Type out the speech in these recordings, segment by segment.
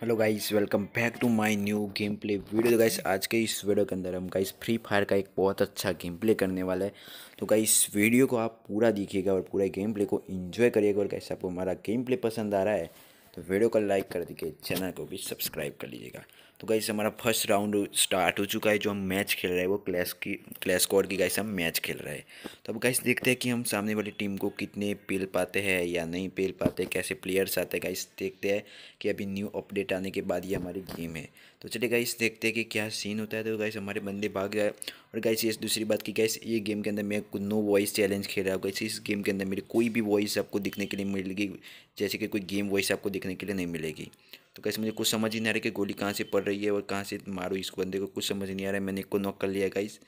Hello guys welcome back to my new gameplay video guys आज के इस video के अंदर हम गाइस फ्री फायर का एक बहुत अच्छा गेम प्ले करने वाला है तो गाइस वीडियो को आप पूरा देखिएगा और पूरा गेम प्ले को एंजॉय करिएगा और कैसे आपको हमारा गेम प्ले पसंद आ रहा है तो वीडियो को लाइक कर दीजिए चैनल को भी सब्सक्राइब कर लीजिएगा तो गाइस हमारा फर्स्ट राउंड स्टार्ट हो चुका है जो हम मैच खेल रहे हैं वो क्लैश की क्लैश स्क्वाड की गाइस हम मैच खेल रहे हैं तो अब गाइस देखते हैं कि हम सामने वाली टीम को कितने पेल पाते हैं या नहीं पेल पाते कैसे प्लेयर्स आते हैं गाइस देखते हैं कि अभी न्यू अपडेट आने के बाद ये हमारी गेम है तो चलिए गाइस देखते हैं कि क्या सीन होता है तो गाइस हमारे बंदे भाग गए और गाइस ये दूसरी बात की गाइस ये गेम के अंदर मैं नो वॉइस चैलेंज खेल रहा हूँ गाइस इस गेम के अंदर मेरी कोई भी वॉइस आपको दिखने के लिए मिलेगी जैसे कि कोई गेम वॉइस आपको दिखने के लिए नहीं मिलेगी तो कैसे मुझे कुछ समझ ही नहीं आ रहा कि गोली कहाँ से पड़ रही है और कहाँ से मारो इसको बंदे को कुछ समझ नहीं आ रहा है मैंने एक को नॉक कर लिया गाइस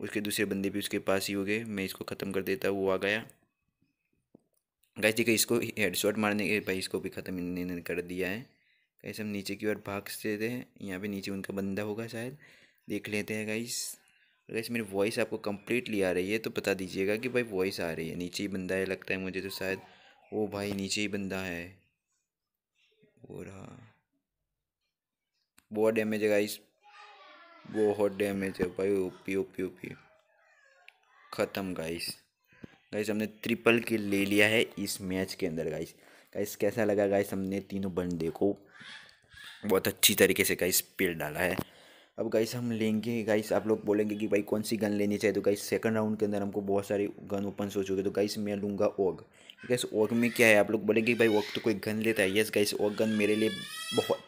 उसके दूसरे बंदे भी उसके पास ही हो गए मैं इसको ख़त्म कर देता वो आ गया गाइस देखिए इसको हेडशॉट मारने के भाई इसको भी ख़त्म कर दिया है कैसे हम नीचे की ओर भाग से थे यहाँ पे नीचे उनका बंदा होगा शायद देख लेते हैं गाइस और गाइस मेरी वॉइस आपको कम्प्लीटली आ रही है तो बता दीजिएगा कि भाई वॉइस आ रही है नीचे ही बंदा है लगता है मुझे तो शायद ओ भाई नीचे ही बंदा है और हाँ बहुत डैमेज है गाइस बहुत डैमेज है भाई ओपी ओपी ओपी ख़त्म गाइस गाइस हमने ट्रिपल किल ले लिया है इस मैच के अंदर गाइस गाइस कैसा लगा गाइस हमने तीनों बंदे को बहुत अच्छी तरीके से गाइस पेड़ डाला है अब गाइस हम लेंगे गाइस आप लोग बोलेंगे कि भाई कौन सी गन लेनी चाहिए तो गाइस सेकंड राउंड के अंदर हमको बहुत सारी गन ओपन हो चुके तो गाइस मैं लूँगा ओग गाइस ओग में क्या है आप लोग बोलेंगे भाई ओग तो कोई गन लेता है यस गाइस ओग गन मेरे लिए बहुत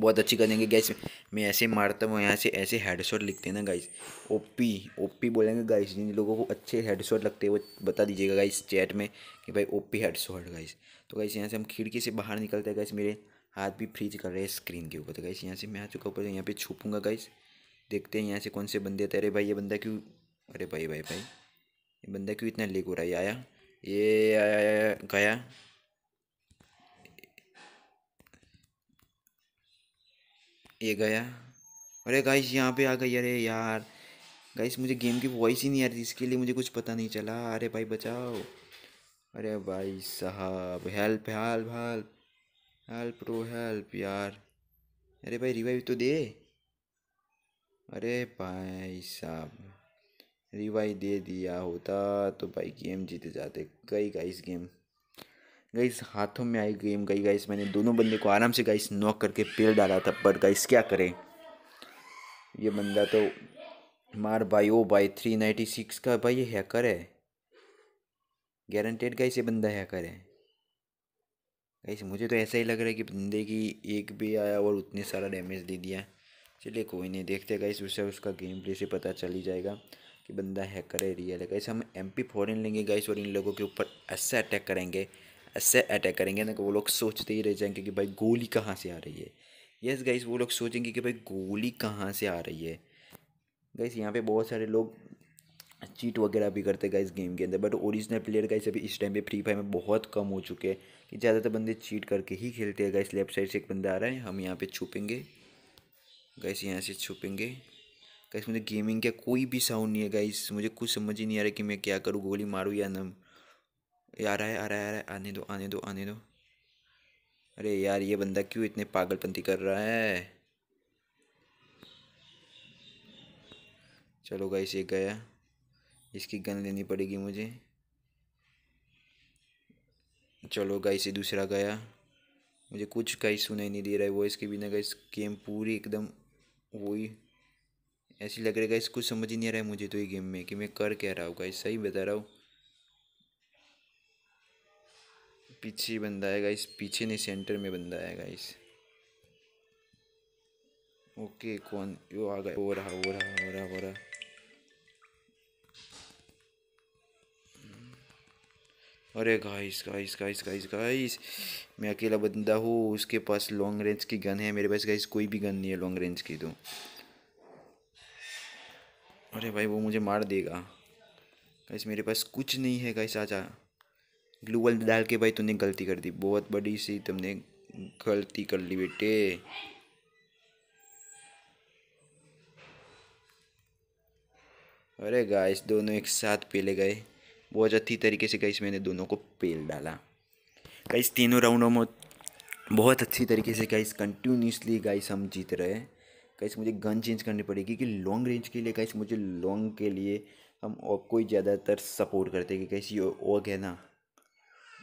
बहुत अच्छी करेंगे गैस मैं ऐसे मारता हूँ यहाँ से ऐसे हेड शॉट लिखते हैं ना गाइस ओपी ओपी बोलेंगे गाइस जिन लोगों को अच्छे हेड शॉट लगते हैं वो बता दीजिएगा गाइस चैट में कि भाई ओपी हेड शॉट गाइस तो गाइस यहाँ से हम खिड़की से बाहर निकलते हैं गाइस मेरे हाथ भी फ्रीज कर रहे हैं स्क्रीन के ऊपर तो गाइस यहाँ से मैं आ चुका ऊपर यहाँ पर छुपूंगा गाइस देखते हैं यहाँ से कौन से बंदे आते अरे भाई ये बंदा क्यों अरे भाई भाई भाई ये बंदा क्यों इतना लेक हो रहा है आया ये आया गया ये गया अरे गाइस यहाँ पे आ गई अरे यार गाइस मुझे गेम की वॉइस ही नहीं आ रही इसके लिए मुझे कुछ पता नहीं चला अरे भाई बचाओ अरे भाई साहब हेल्प हेल्प हेल्प हेल्प रो हेल्प यार अरे भाई रिवाइव तो दे अरे भाई साहब रिवाइव दे दिया होता तो भाई गेम जीते जाते कई गाइस गेम गाइस हाथों में आई गेम गई गाइस मैंने दोनों बंदे को आराम से गाइस नॉक करके पेड़ डाला था पर गाइस क्या करें ये बंदा तो मार बाई ओ बाई थ्री नाइन्टी सिक्स का भाई ये हैकर है गारंटेड गाइस ये बंदा हैकर है गाइस मुझे तो ऐसा ही लग रहा है कि बंदे की एक भी आया और उतने सारा डैमेज दे दिया चलिए कोई नहीं देखते गाइस उससे उसका गेम प्ले से पता चल ही जाएगा कि बंदा हैकर है रियल है गाइस हम एम पी फॉरन लेंगे गाइस और इन लोगों के ऊपर ऐसा अटैक करेंगे ऐसे अटैक करेंगे ना कि वो लोग सोचते ही रह जाएंगे कि भाई गोली कहाँ से आ रही है यस गाइस वो लोग सोचेंगे कि भाई गोली कहाँ से आ रही है गाइस यहाँ पे बहुत सारे लोग चीट वगैरह भी करते गाइस गेम के अंदर बट ओरिजिनल प्लेयर गाइस अभी इस टाइम पे फ्री फायर में बहुत कम हो चुके हैं कि ज़्यादातर बंदे चीट करके ही खेलते हैं गाइस लेफ्ट साइड से एक बंदा आ रहा है हम यहाँ पर छुपेंगे गाइस यहाँ से छुपेंगे गाइस मुझे गेमिंग का कोई भी साउंड नहीं है गाइस मुझे कुछ समझ ही नहीं आ रहा कि मैं क्या करूँ गोली मारूँ या नम यार आ रहा है आ रहा है आ रहा है आने दो आने दो आने दो अरे यार ये बंदा क्यों इतने पागलपंती कर रहा है चलो गाइस ये गया इसकी गन लेनी पड़ेगी मुझे चलो गाइस ये दूसरा गया मुझे कुछ गाइस सुनाई नहीं दे रहा है वॉइस के बिना गाइस गेम पूरी एकदम वही ऐसी लग रही है गाइस कुछ समझ ही नहीं आ रहा है मुझे तो ये गेम में कि मैं कर क्या रहा हूँ गाइस सही बता रहा हूँ पीछे बंदा है गाइस पीछे नहीं सेंटर में बंदा है गाइस ओके कौन यो आ गए हो रहा हो रहा हो रहा हो रहा अरे guys guys guys guys guys मैं अकेला बंदा हूँ उसके पास लॉन्ग रेंज की गन है मेरे पास गाइस कोई भी गन नहीं है लॉन्ग रेंज की तो अरे भाई वो मुझे मार देगा गाइस मेरे पास कुछ नहीं है गाइस आजा वाल डाल के भाई तुमने गलती कर दी बहुत बड़ी सी तुमने गलती कर ली बेटे अरे गाइस दोनों एक साथ पेले गए बहुत अच्छी तरीके से गाइस मैंने दोनों को पेल डाला गाइस तीनों राउंडों में बहुत अच्छी तरीके से गाइस कंटिन्यूसली गाइस हम जीत रहे हैं गाइस मुझे गन चेंज करनी पड़ेगी कि लॉन्ग रेंज के लिए गाइस मुझे लॉन्ग के लिए हम और कोई ज़्यादातर सपोर्ट करते हैं कि कैसे ओ ओग है ना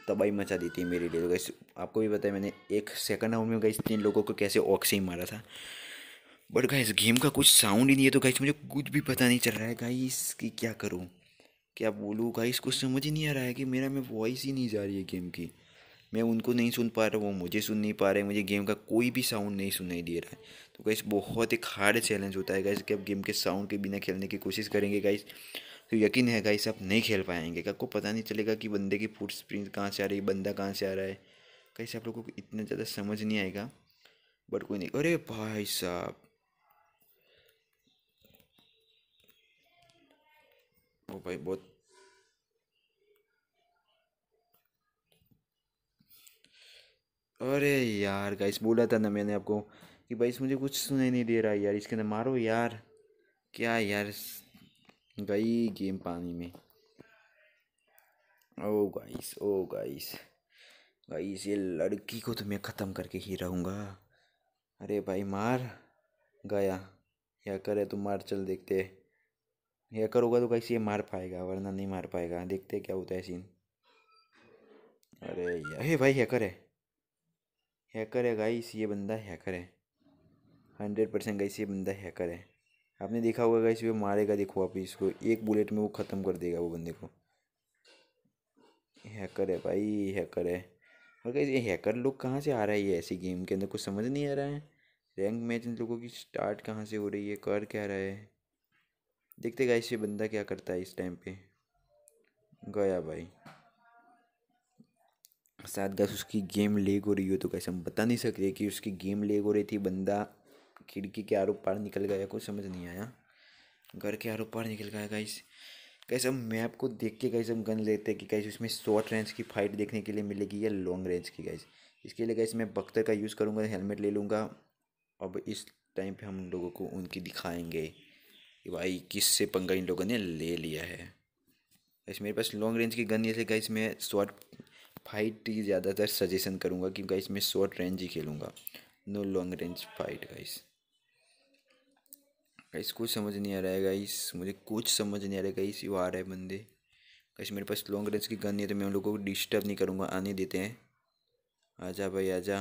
तबाही मचा दी थी मेरे लिए तो गैस आपको भी पता है मैंने एक सेकंड राउंड में गई तीन लोगों को कैसे ऑक्सी मारा था बट गाइस गेम का कुछ साउंड ही नहीं है तो गाइस मुझे कुछ भी पता नहीं चल रहा है गाइस कि क्या करूँ क्या बोलूँ गाइस कुछ समझ ही नहीं आ रहा है कि मेरा में वॉइस ही नहीं जा रही है गेम की मैं उनको नहीं सुन पा रहा हूँ वो मुझे सुन नहीं पा रहे मुझे गेम का कोई भी साउंड नहीं सुनाई दे रहा है तो गाइस बहुत एक हार्ड चैलेंज होता है गाइस कि आप गेम के साउंड के बिना खेलने की कोशिश करेंगे गाइस तो यकीन है गाइस आप नहीं खेल पाएंगे आपको पता नहीं चलेगा कि बंदे की फुट स्प्रिंट कहाँ से आ रही है बंदा कहाँ से आ रहा है से आप लोगों को इतना ज़्यादा समझ नहीं आएगा बट कोई नहीं अरे भाई साहब ओ भाई बहुत अरे यार गाइस बोला था ना मैंने आपको कि भाई मुझे कुछ सुनाई नहीं दे रहा यार इसके अंदर मारो यार क्या यार गई गेम पानी में oh guys oh guys guys ये लड़की को तो मैं ख़त्म करके ही रहूँगा अरे भाई मार गया या करे तो मार चल देखते या करोगा तो गाइस ये मार पाएगा वरना नहीं मार पाएगा देखते क्या होता है सीन अरे यार हे भाई हैकर है हैकर है गाइस ये बंदा हैकर है हंड्रेड परसेंट गाइस ये बंदा हैकर है आपने देखा होगा गाइस वो मारेगा देखो आप इसको एक बुलेट में वो ख़त्म कर देगा वो बंदे को हैकर है भाई हैकर है और गाइस ये हैकर लोग कहाँ से आ रहा है ये ऐसी गेम के अंदर कुछ समझ नहीं आ रहा है रैंक मैच इन लोगों की स्टार्ट कहाँ से हो रही है कर क्या रहा है देखते गाइस ये बंदा क्या करता है इस टाइम पे गया भाई साथ गैस उसकी गेम लेग हो रही हो तो कैसे हम बता नहीं सकते कि उसकी गेम लेग हो रही थी बंदा खिड़की के आरोप पार निकल गया कुछ समझ नहीं आया घर के आरोप पार निकल गया गाइस कैसे हम मैप को देख के कैसे हम गन लेते हैं कि कैसे उसमें शॉर्ट रेंज की फाइट देखने के लिए मिलेगी या लॉन्ग रेंज की गाइस इसके लिए कैसे मैं बख्तर का यूज़ करूँगा हेलमेट ले लूँगा अब इस टाइम पर हम लोगों को उनकी दिखाएँगे कि भाई किससे पंगा इन लोगों ने ले लिया है गाइस मेरे पास लॉन्ग रेंज की गन जैसे गाइस मैं शॉर्ट फाइट ही ज़्यादातर सजेशन करूँगा कि गाइस शॉर्ट रेंज ही खेलूँगा no long range fight guys guys कुछ समझ नहीं आ रहा है गाइस मुझे कुछ समझ नहीं आ रहा है गाइस यू आ रहे बंदे गाइस मेरे पास लॉन्ग रेंज की गन नहीं है तो मैं उन लोगों को डिस्टर्ब नहीं करूँगा आने देते हैं आजा भाई आजा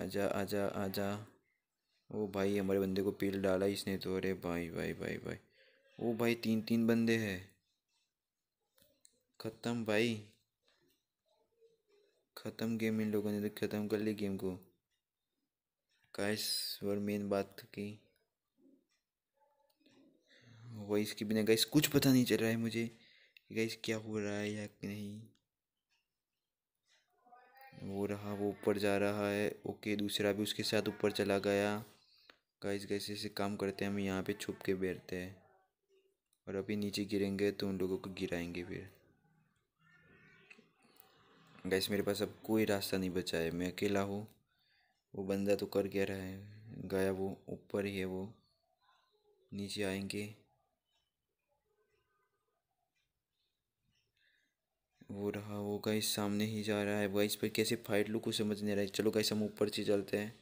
आजा आजा आजा ओ भाई हमारे बंदे को पील डाला इसने तो अरे भाई भाई भाई भाई ओ भाई तीन तीन बंदे हैं ख़त्म भाई ख़त्म गेम इन लोगों ने तो ख़त्म कर ली गेम को काश और मेन बात की वॉइस के बिना गैस कुछ पता नहीं चल रहा है मुझे गैस क्या हो रहा है या नहीं वो रहा वो ऊपर जा रहा है ओके दूसरा भी उसके साथ ऊपर चला गया गाइस गैसे ऐसे काम करते हैं हम यहाँ पे छुप के बैठते हैं और अभी नीचे गिरेंगे तो उन लोगों को गिराएंगे फिर गैस मेरे पास अब कोई रास्ता नहीं बचा है मैं अकेला हूँ वो बंदा तो कर क्या रहा है गया वो ऊपर ही है वो नीचे आएंगे वो रहा वो गाइस सामने ही जा रहा है वाइस पर कैसे फाइट लू को समझ नहीं रहा है चलो गाइस हम ऊपर से चलते हैं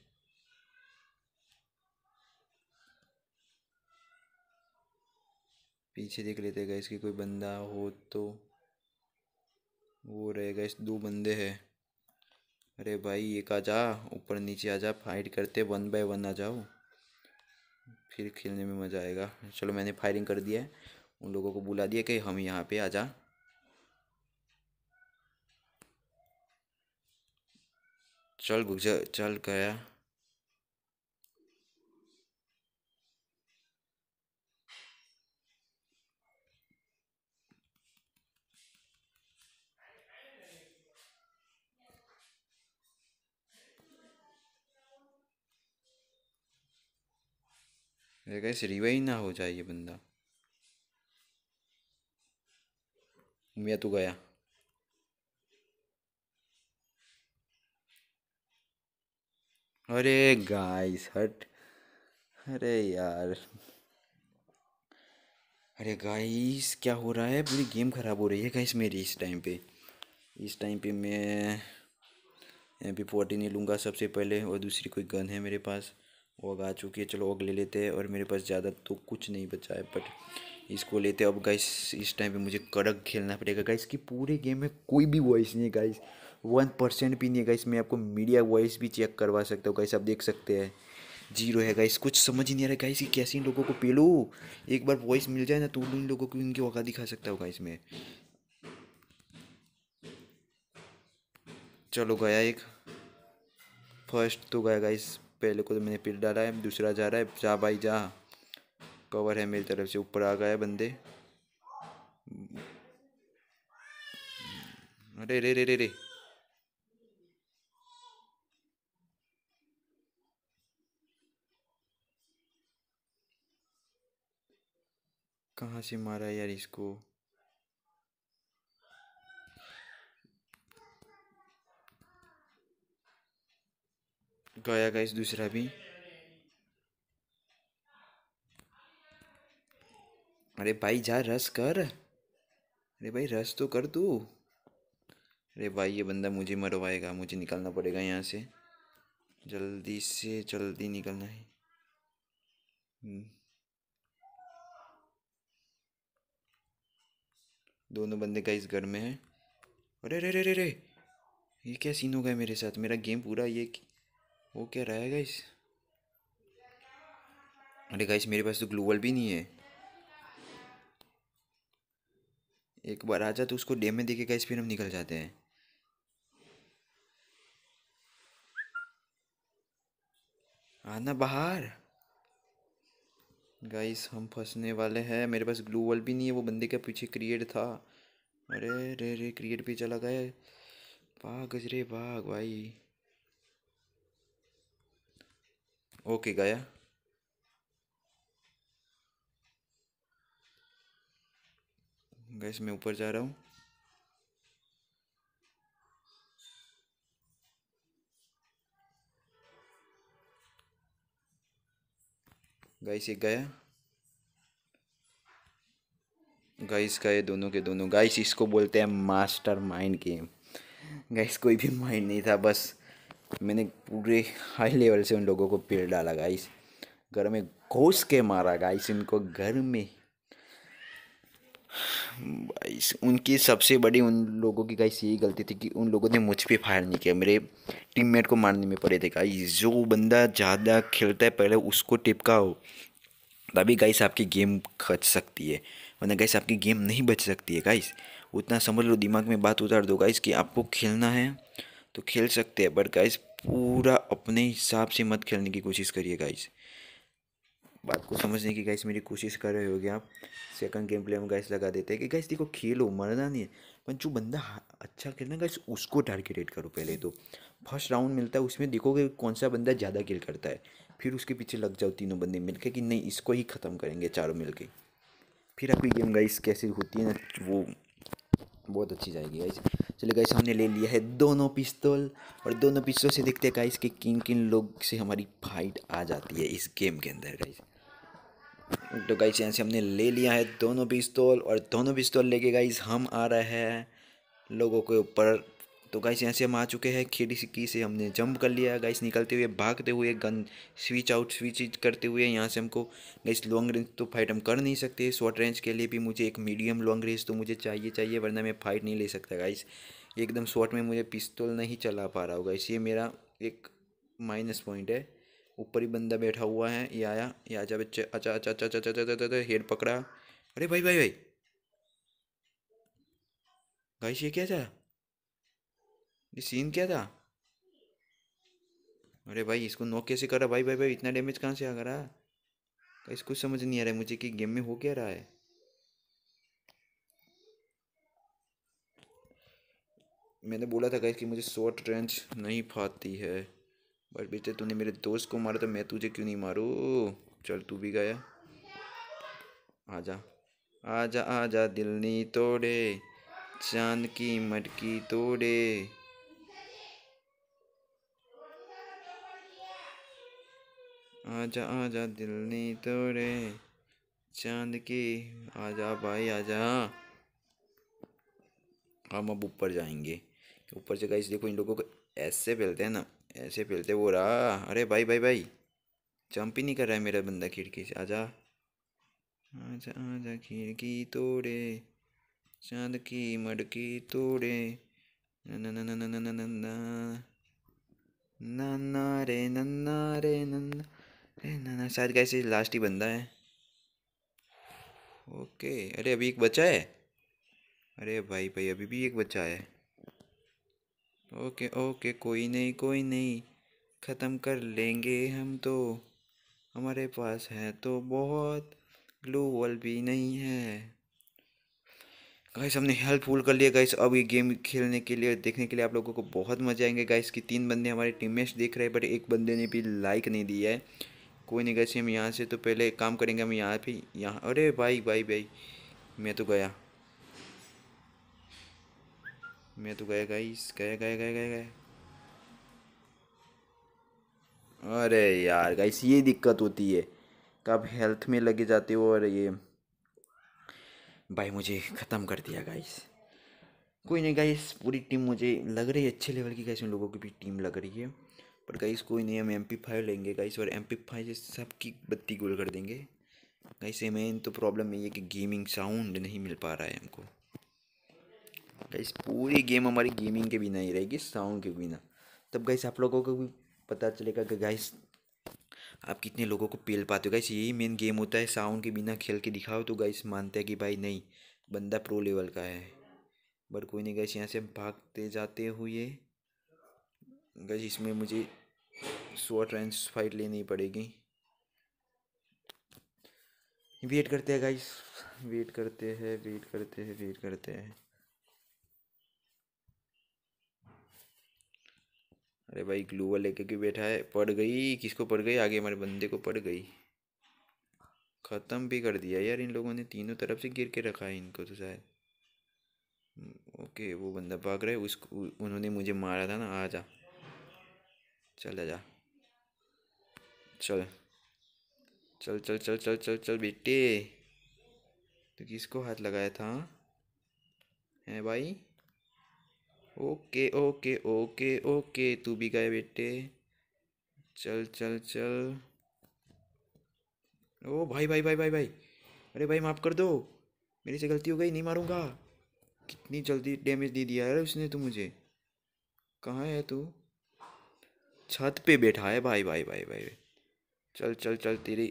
पीछे देख लेते हैं गाइस कि कोई बंदा हो तो वो रहेगा इस दो बंदे हैं अरे भाई एक आ जा ऊपर नीचे आ जा फाइट करते वन बाय वन आ जाओ फिर खेलने में मज़ा आएगा चलो मैंने फायरिंग कर दिया है उन लोगों को बुला दिया कि हम यहाँ पे आ जा चल गुजर चल गया मेरे कैसे रिवाइव ना हो जाए ये बंदा मैं तो गया अरे गाइस हट अरे यार अरे गाइस क्या हो रहा है पूरी गेम ख़राब हो रही है गाइस मेरी इस टाइम पे इस टाइम पे मैं एम पी फोर्टी नहीं लूँगा सबसे पहले और दूसरी कोई गन है मेरे पास वो आ चुकी है चलो ओग ले लेते हैं और मेरे पास ज़्यादा तो कुछ नहीं बचा है बट इसको लेते अब गाइस इस टाइम पे मुझे कड़क खेलना पड़ेगा गाइस की पूरे गेम में कोई भी वॉइस नहीं है गाइस वन परसेंट भी नहीं है गाइस मैं आपको मीडिया वॉइस भी चेक करवा सकता हूँ गाइस आप देख सकते हैं जीरो है गाइस कुछ समझ नहीं आ रहा है गाइस कि कैसे इन लोगों को पेलो एक बार वॉइस मिल जाए ना तो इन लोगों को इनकी औकात दिखा सकता हूँ गाइस में चलो गया एक फर्स्ट तो गया गाइस पहले को तो मैंने पिट डाला है दूसरा जा रहा है जा भाई जा कवर है मेरी तरफ से ऊपर आ गया बंदे अरे रे रे रे रे कहाँ से मारा यार इसको इसका आया गाइस दूसरा भी अरे भाई जा रस कर अरे भाई रस तो कर तू अरे भाई ये बंदा मुझे मरवाएगा मुझे निकलना पड़ेगा यहाँ से जल्दी से जल्दी निकलना है हम्म। दोनों बंदे का इस घर में है अरे रे अरे अरे ये क्या सीन हो गया मेरे साथ मेरा गेम पूरा ये वो क्या रहा है गाइस अरे गाइस मेरे पास तो ग्लोबल भी नहीं है एक बार आ जा तो उसको डेम में देखे गाइस फिर हम निकल जाते हैं आना बाहर गाइस हम फंसने वाले हैं मेरे पास ग्लू वॉल भी नहीं है वो बंदे के पीछे क्रिएट था अरे रे रे क्रिएट पे चला गया भाग गजरे भाग भाई ओके गया गैस मैं ऊपर जा रहा हूँ गाइस एक गया गाइस का ये दोनों के दोनों गाइस इसको बोलते हैं मास्टर माइंड गेम गाइस कोई भी माइंड नहीं था बस मैंने पूरे हाई लेवल से उन लोगों को पेड़ डाला गाइस घर में घोस के मारा गाइस इनको घर में गाइस उनकी सबसे बड़ी उन लोगों की गाइस यही गलती थी कि उन लोगों ने मुझ पे फायर नहीं किया मेरे टीममेट को मारने में पड़े थे गाइस जो बंदा ज़्यादा खेलता है पहले उसको टिपकाओ तभी गाइस आपकी गेम खच सकती है वरना गाइस आपकी गेम नहीं बच सकती है गाइस उतना समझ लो दिमाग में बात उतार दो गाइस कि आपको खेलना है तो खेल सकते हैं बट गाइस पूरा अपने हिसाब से मत खेलने की कोशिश करिए गाइस बात को समझने की गाइस मेरी कोशिश कर रहे गया आप सेकंड गेम प्ले में गाइस लगा देते हैं कि गाइस देखो खेलो मरना नहीं है पर जो बंदा अच्छा खेलना गाइस उसको टारगेटेड करो पहले तो फर्स्ट राउंड मिलता है उसमें देखोगे कौन सा बंदा ज़्यादा किल करता है फिर उसके पीछे लग जाओ तीनों बंदे मिलकर कि नहीं इसको ही ख़त्म करेंगे चारों मिल फिर आपकी गेम गाइस कैसे होती है ना वो बहुत अच्छी जाएगी गाइस चलिए गाइस हमने ले लिया है दोनों पिस्तौल और दोनों पिस्तौल से देखते हैं गाइस कि किन किन लोग से हमारी फाइट आ जाती है इस गेम के अंदर गाइस तो गाइस यहाँ से हमने ले लिया है दोनों पिस्तौल और दोनों पिस्तौल लेके गाइस हम आ रहे हैं लोगों के ऊपर तो गाइस यहाँ से हम आ चुके हैं खेडी सिक्की से हमने जंप कर लिया गाइस निकलते हुए भागते हुए गन स्विच आउट स्विच करते हुए यहाँ से हमको गाइस लॉन्ग रेंज तो फाइट हम कर नहीं सकते शॉर्ट रेंज के लिए भी मुझे एक मीडियम लॉन्ग रेंज तो मुझे चाहिए चाहिए वरना मैं फाइट नहीं ले सकता गाइस एकदम शॉर्ट में मुझे पिस्तौल नहीं चला पा रहा होगा इस ये मेरा एक माइनस पॉइंट है ऊपर ही बंदा बैठा हुआ है ये आया ये आजा बच्चे अच्छा अच्छा अच्छा अच्छा अच्छा अच्छा हेड पकड़ा अरे भाई भाई भाई गाइस ये क्या चला ये सीन क्या था अरे भाई इसको नॉक कैसे कर रहा भाई भाई भाई इतना डैमेज कहाँ से आ रहा है तो इसको समझ नहीं आ रहा है मुझे कि गेम में हो क्या रहा है मैंने बोला था कि मुझे शॉर्ट रेंज नहीं फाती है बट बेटे तूने मेरे दोस्त को मारा तो मैं तुझे क्यों नहीं मारू चल तू भी गया आजा आजा आजा दिल नहीं तोड़े चांद की मटकी तोड़े आजा आजा दिल नहीं तोड़े चांद की आजा भाई आजा हम अब ऊपर जाएंगे ऊपर से गाइस देखो इन लोगों को ऐसे फैलते हैं ना ऐसे फैलते वो रहा अरे भाई भाई भाई जंप ही नहीं कर रहा है मेरा बंदा खिड़की से आजा आजा आजा खिड़की तोड़े चांद की मड़की तोड़े ना ना ना ना ना ना ना ना ना रे नन्ना रे नन्ना अरे ना ना शायद कैसे लास्ट ही बंदा है ओके अरे अभी एक बचा है अरे भाई भाई अभी भी एक बचा है ओके ओके कोई नहीं कोई नहीं ख़त्म कर लेंगे हम तो हमारे पास है तो बहुत ग्लू वॉल भी नहीं है गाइस हमने हेल्पफुल कर लिया गाइस अब ये गेम खेलने के लिए देखने के लिए आप लोगों को बहुत मजा आएंगे गाइस कि तीन बंदे हमारे टीममेट्स देख रहे हैं बट एक बंदे ने भी लाइक नहीं दिया है कोई नहीं कैसे हम यहाँ से तो पहले एक काम करेंगे हम यहाँ पे यहाँ अरे भाई भाई भाई मैं तो गया मैं तो गया गई गया गया गया गया गया अरे यार गाइस ये दिक्कत होती है कब हेल्थ में लगे जाते हो और ये भाई मुझे ख़त्म कर दिया गाइस कोई नहीं गाइस पूरी टीम मुझे लग रही है अच्छे लेवल की गाइस उन लोगों की भी टीम लग रही है पर गाइस कोई नहीं हम एम पी फाइव लेंगे गाइस और एम पी फाइव से सबकी बत्ती गोल कर देंगे गाइस मेन तो प्रॉब्लम ये है कि गेमिंग साउंड नहीं मिल पा रहा है हमको गाइस पूरी गेम हमारी गेमिंग के बिना ही रहेगी साउंड के बिना तब गाइस आप लोगों को भी पता चलेगा कि गाइस आप कितने लोगों को पेल पाते हो गाइस यही मेन गेम होता है साउंड के बिना खेल के दिखाओ तो गाइस मानते हैं कि भाई नहीं बंदा प्रो लेवल का है बट कोई नहीं गाइस यहाँ से भागते जाते हुए गाइस इसमें मुझे शॉर्ट रेंज फाइट लेनी पड़ेगी वेट करते हैं गाइस वेट करते हैं वेट करते हैं वेट करते हैं अरे भाई ग्लूवर लेके क्यों बैठा है पड़ गई किसको पड़ गई आगे हमारे बंदे को पड़ गई ख़त्म भी कर दिया यार इन लोगों ने तीनों तरफ से गिर के रखा है इनको तो शायद ओके वो बंदा भाग रहा है उसको उन्होंने मुझे मारा था ना आ जा चल जा चल चल चल चल चल चल चल बेटे तो किसको हाथ लगाया था है भाई ओके ओके ओके ओके तू भी गए बेटे चल चल चल ओ भाई भाई भाई भाई भाई अरे भाई माफ़ कर दो मेरी से गलती हो गई नहीं मारूंगा कितनी जल्दी डैमेज दे दिया है उसने तो मुझे कहाँ है तू छत पे बैठा है भाई भाई भाई भाई, भाई। चल चल चल तेरी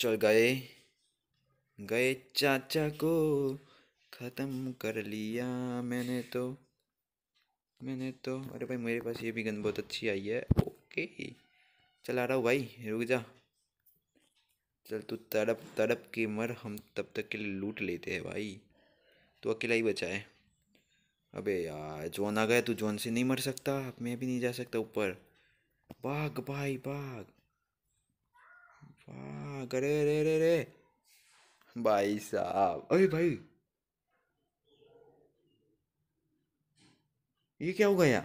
चल गए गए चाचा को ख़त्म कर लिया मैंने तो मैंने तो अरे भाई मेरे पास ये भी गन बहुत अच्छी आई है ओके चल आ रहा हूँ भाई रुक जा चल तू तड़प तड़प के मर हम तब तक के लिए लूट लेते हैं भाई तो अकेला ही बचा है अबे यार जोन आ गया तू तो जोन से नहीं मर सकता मैं भी नहीं जा सकता ऊपर भाग भाई भाग भाग अरे रे रे रे भाई साहब अरे भाई ये क्या हो गया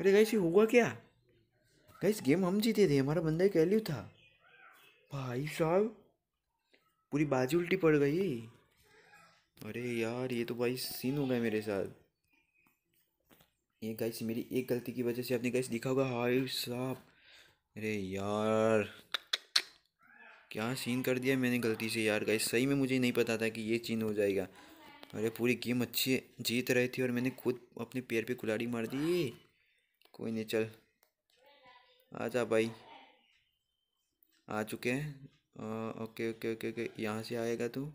अरे गाइस ये हुआ क्या गाइस गेम हम जीते थे हमारा बंदा कैल्यू था भाई साहब पूरी बाजी उल्टी पड़ गई अरे यार ये तो भाई सीन हो गया मेरे साथ ये गाइस मेरी एक गलती की वजह से आपने गाइस दिखा होगा हाय साहब अरे यार क्या सीन कर दिया मैंने गलती से यार गाइस सही में मुझे नहीं पता था कि ये चीन हो जाएगा अरे पूरी गेम अच्छी जीत रही थी और मैंने खुद अपने पैर पे कुलाड़ी मार दी कोई नहीं चल आजा भाई आ चुके हैं ओके ओके ओके ओके यहाँ से आएगा तू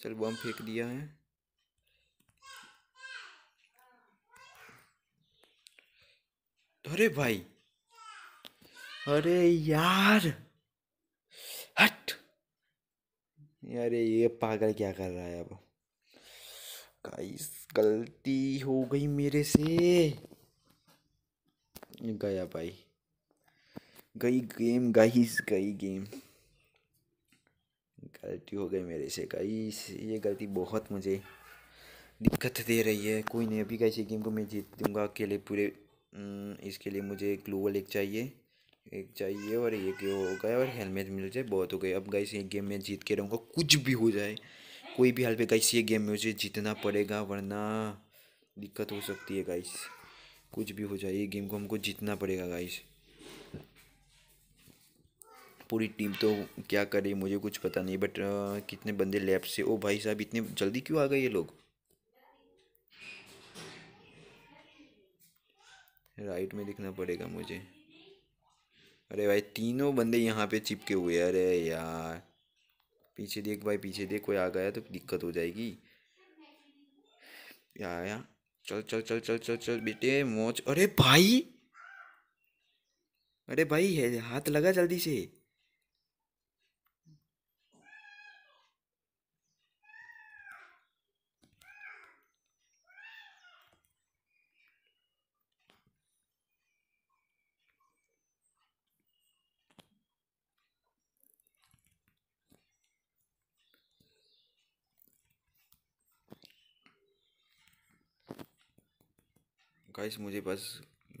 चल बम फेंक दिया है अरे भाई अरे यार हट यार ये पागल क्या कर रहा है अब गाइस गलती हो गई मेरे से गया भाई गई गेम गाइस गई गेम गलती हो गई मेरे से कई ये गलती बहुत मुझे दिक्कत दे रही है कोई नहीं अभी कैसे गेम को मैं जीत दूंगा अकेले पूरे इसके लिए मुझे ग्लोवल एक चाहिए एक चाहिए और ये हो गया और हेलमेट मिल जाए बहुत हो गई अब गई ये गेम में जीत के रहूँगा कुछ भी हो जाए कोई भी हाल पे गई ये गेम में मुझे जीतना पड़ेगा वरना दिक्कत हो सकती है गाइस कुछ भी हो जाए ये गेम को हमको जीतना पड़ेगा गाइस पूरी टीम तो क्या करे मुझे कुछ पता नहीं बट कितने बंदे लेफ्ट से ओ भाई साहब इतने जल्दी क्यों आ गए ये लोग राइट में दिखना पड़ेगा मुझे अरे भाई तीनों बंदे यहाँ पे चिपके हुए हैं अरे यार पीछे देख भाई पीछे देख कोई आ गया तो दिक्कत हो जाएगी यार यार चल चल चल चल चल चल बेटे मोच अरे भाई अरे भाई है हाथ लगा जल्दी से गाइस मुझे बस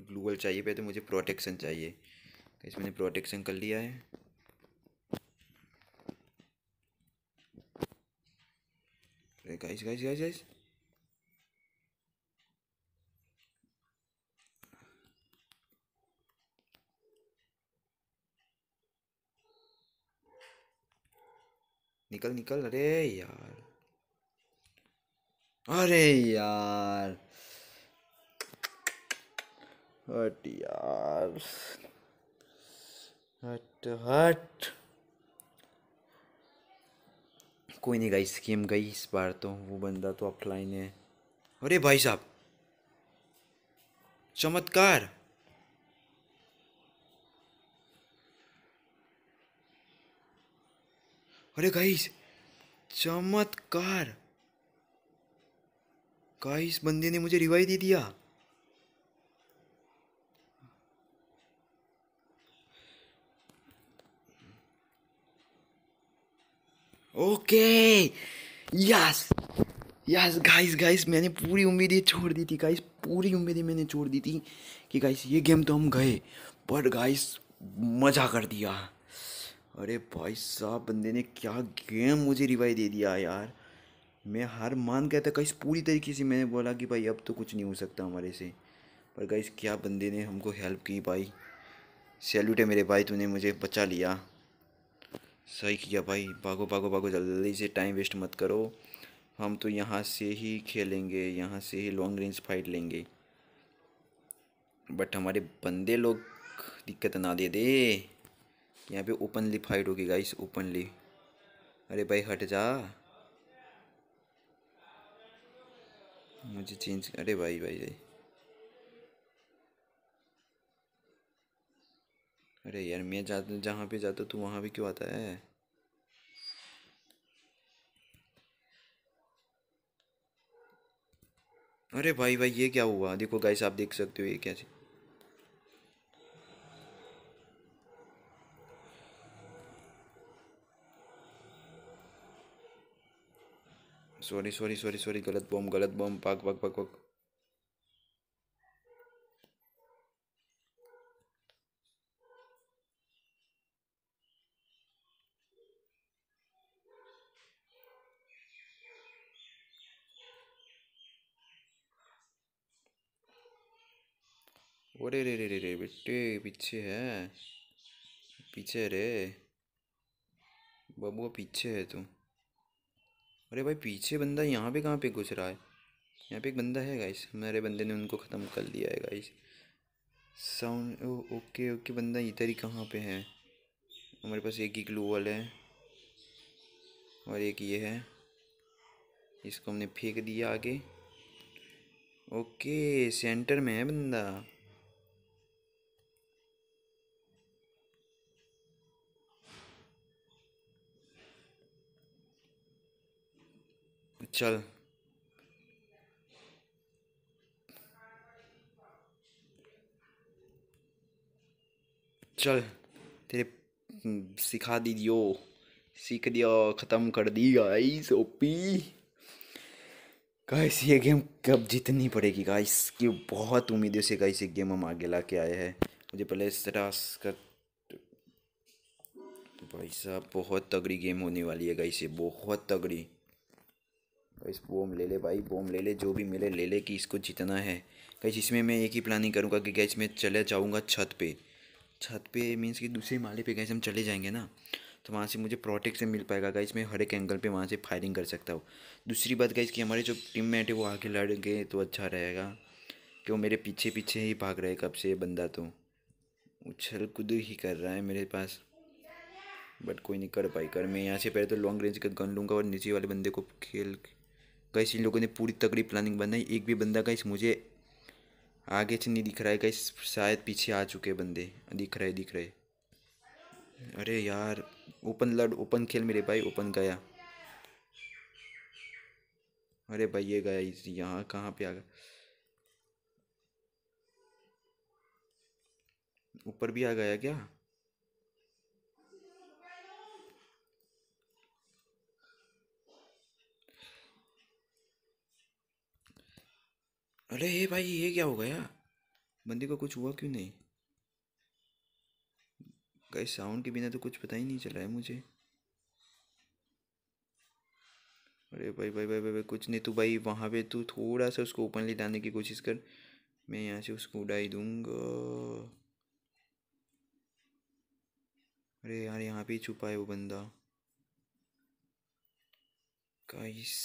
ग्लूगल चाहिए पहले तो मुझे प्रोटेक्शन चाहिए गाइस तो मैंने प्रोटेक्शन कर लिया है गाइस गाइस गाइस गाइस निकल निकल अरे यार अरे यार हट यार हट हट कोई नहीं गाइस गेम गई इस बार तो वो बंदा तो ऑफलाइन है अरे भाई साहब चमत्कार अरे गाइस चमत्कार गाइस बंदे ने मुझे रिवाई दे दिया okay yes yes guys guys मैंने पूरी उम्मीदें छोड़ दी थी गाइस पूरी उम्मीदें मैंने छोड़ दी थी कि गाइस ये गेम तो हम गए बट गाइस मज़ा कर दिया अरे भाई साहब बंदे ने क्या गेम मुझे रिवाई दे दिया यार मैं हार मान गया था गाइस पूरी तरीके से मैंने बोला कि भाई अब तो कुछ नहीं हो सकता हमारे से पर गाइस क्या बंदे ने हमको हेल्प की भाई सैल्यूट है मेरे भाई तूने मुझे बचा लिया सही किया भाई भागो भागो भागो जल्दी से टाइम वेस्ट मत करो हम तो यहाँ से ही खेलेंगे यहाँ से ही लॉन्ग रेंज फाइट लेंगे बट हमारे बंदे लोग दिक्कत ना दे दे यहाँ पे ओपनली फाइट होगी गाइस ओपनली अरे भाई हट जा मुझे चेंज अरे भाई भाई भाई अरे यार मैं जाता जहाँ पे जाता तू वहाँ भी क्यों आता है अरे भाई भाई ये क्या हुआ देखो गाइस आप देख सकते हो ये क्या चीज़ सॉरी सॉरी सॉरी सॉरी गलत बम गलत बम पाक पाक पाक पाक अरे रे रे रे रे बेटे पीछे है पीछे रे बबू पीछे है तू अरे भाई पीछे बंदा यहाँ पे कहाँ पे घुस रहा है यहाँ पे एक बंदा है गाइस मेरे बंदे ने उनको ख़त्म कर दिया है गाइस साउंड ओके ओके बंदा इधर ही कहाँ पे है हमारे पास एक ही ग्लू वाल है और एक ये है इसको हमने फेंक दिया आगे ओके सेंटर में है बंदा चल चल तेरे हम्म, सिखा दीजियो सीख दिया ख़त्म कर दी गाइस ओपी गाइस ये गेम कब जीतनी पड़ेगी गाइस की बहुत उम्मीदों से गाइस ये गेम हम आगे ला के आए हैं मुझे पहले इस तरह भाई साहब बहुत तगड़ी गेम होने वाली है गाइस ये बहुत तगड़ी इस बॉम ले ले भाई बोम ले ले जो भी मिले ले ले कि इसको जितना है कैसे इसमें मैं एक ही प्लानिंग करूँगा कि कैसे मैं चले जाऊँगा छत पे छत पे मीन्स कि दूसरे माले पे कैसे हम चले जाएंगे ना तो वहाँ से मुझे प्रोटेक्शन मिल पाएगा गाइज मैं हर एक एंगल पे वहाँ से फायरिंग कर सकता हूँ दूसरी बात गाइस कि हमारे जो टीम मेट है वो आगे लड़ गए तो अच्छा रहेगा कि वो मेरे पीछे पीछे ही भाग रहे कब से ये बंदा तो उछल कूद ही कर रहा है मेरे पास बट कोई नहीं कर पाई कर मैं यहाँ से पहले तो लॉन्ग रेंज का गन लूँगा और नीचे वाले बंदे को खेल कैसे इन लोगों ने पूरी तगड़ी प्लानिंग बनाई एक भी बंदा का मुझे आगे से नहीं दिख रहा है कहीं शायद पीछे आ चुके बंदे दिख रहे दिख रहे अरे यार ओपन लड़ ओपन खेल मेरे भाई ओपन गया अरे भाई ये गया यहाँ कहाँ पे आ गया ऊपर भी आ गया क्या अरे हे भाई ये क्या हो गया बंदी को कुछ हुआ क्यों नहीं कई साउंड के बिना तो कुछ पता ही नहीं चला है मुझे अरे भाई भाई भाई भाई, भाई कुछ नहीं तो भाई वहाँ पे तू थोड़ा सा उसको ओपनली डालने की कोशिश कर मैं यहाँ से उसको उड़ा ही अरे यार यहाँ पे ही छुपा है वो बंदा गाइस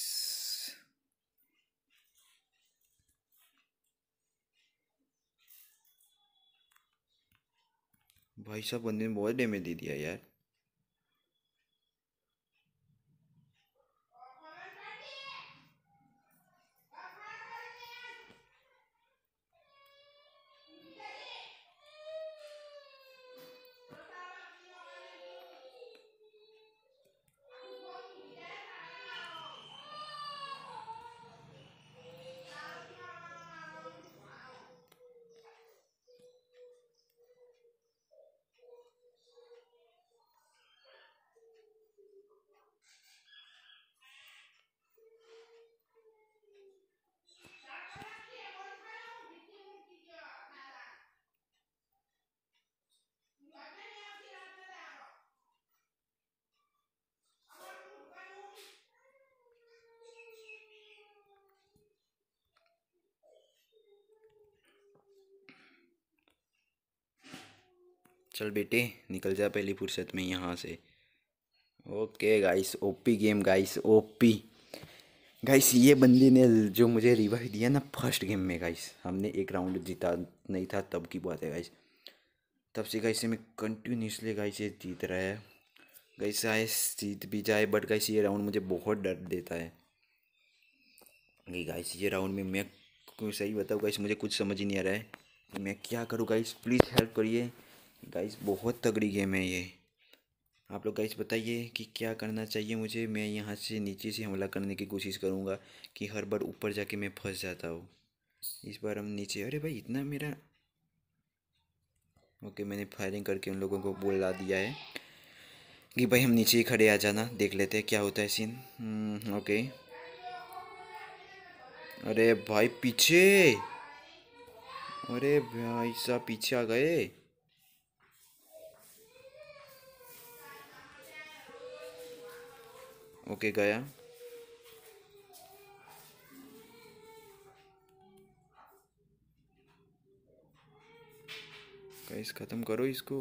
भाई साहब बंदे ने बहुत डैमेज दे दिया यार चल बेटे निकल जा पहली फुर्सत में यहाँ से okay guys OP game guys OP guys ये बंदी ने जो मुझे रिवाइव दिया ना फर्स्ट गेम में गाइस हमने एक राउंड जीता नहीं था तब की बात है गाइस तब से गाइस मैं कंटिन्यूसली गाइस ये जीत रहा है गाइस आए जीत भी जाए बट गाइस ये राउंड मुझे बहुत डर देता है गाइस ये राउंड में मैं सही बताऊँ गाइस मुझे कुछ समझ ही नहीं आ रहा है मैं क्या करूँ गाइस प्लीज़ हेल्प करिए गाइस बहुत तगड़ी गेम है ये आप लोग गाइस बताइए कि क्या करना चाहिए मुझे मैं यहाँ से नीचे से हमला करने की कोशिश करूँगा कि हर बार ऊपर जाके मैं फंस जाता हूँ इस बार हम नीचे अरे भाई इतना मेरा ओके मैंने फायरिंग करके उन लोगों को बोला दिया है कि भाई हम नीचे ही खड़े आ जाना देख लेते हैं क्या होता है सीन ओके हम्म, अरे भाई पीछे अरे भाई साहब पीछे आ गए ओके गया गाइस ख़त्म करो इसको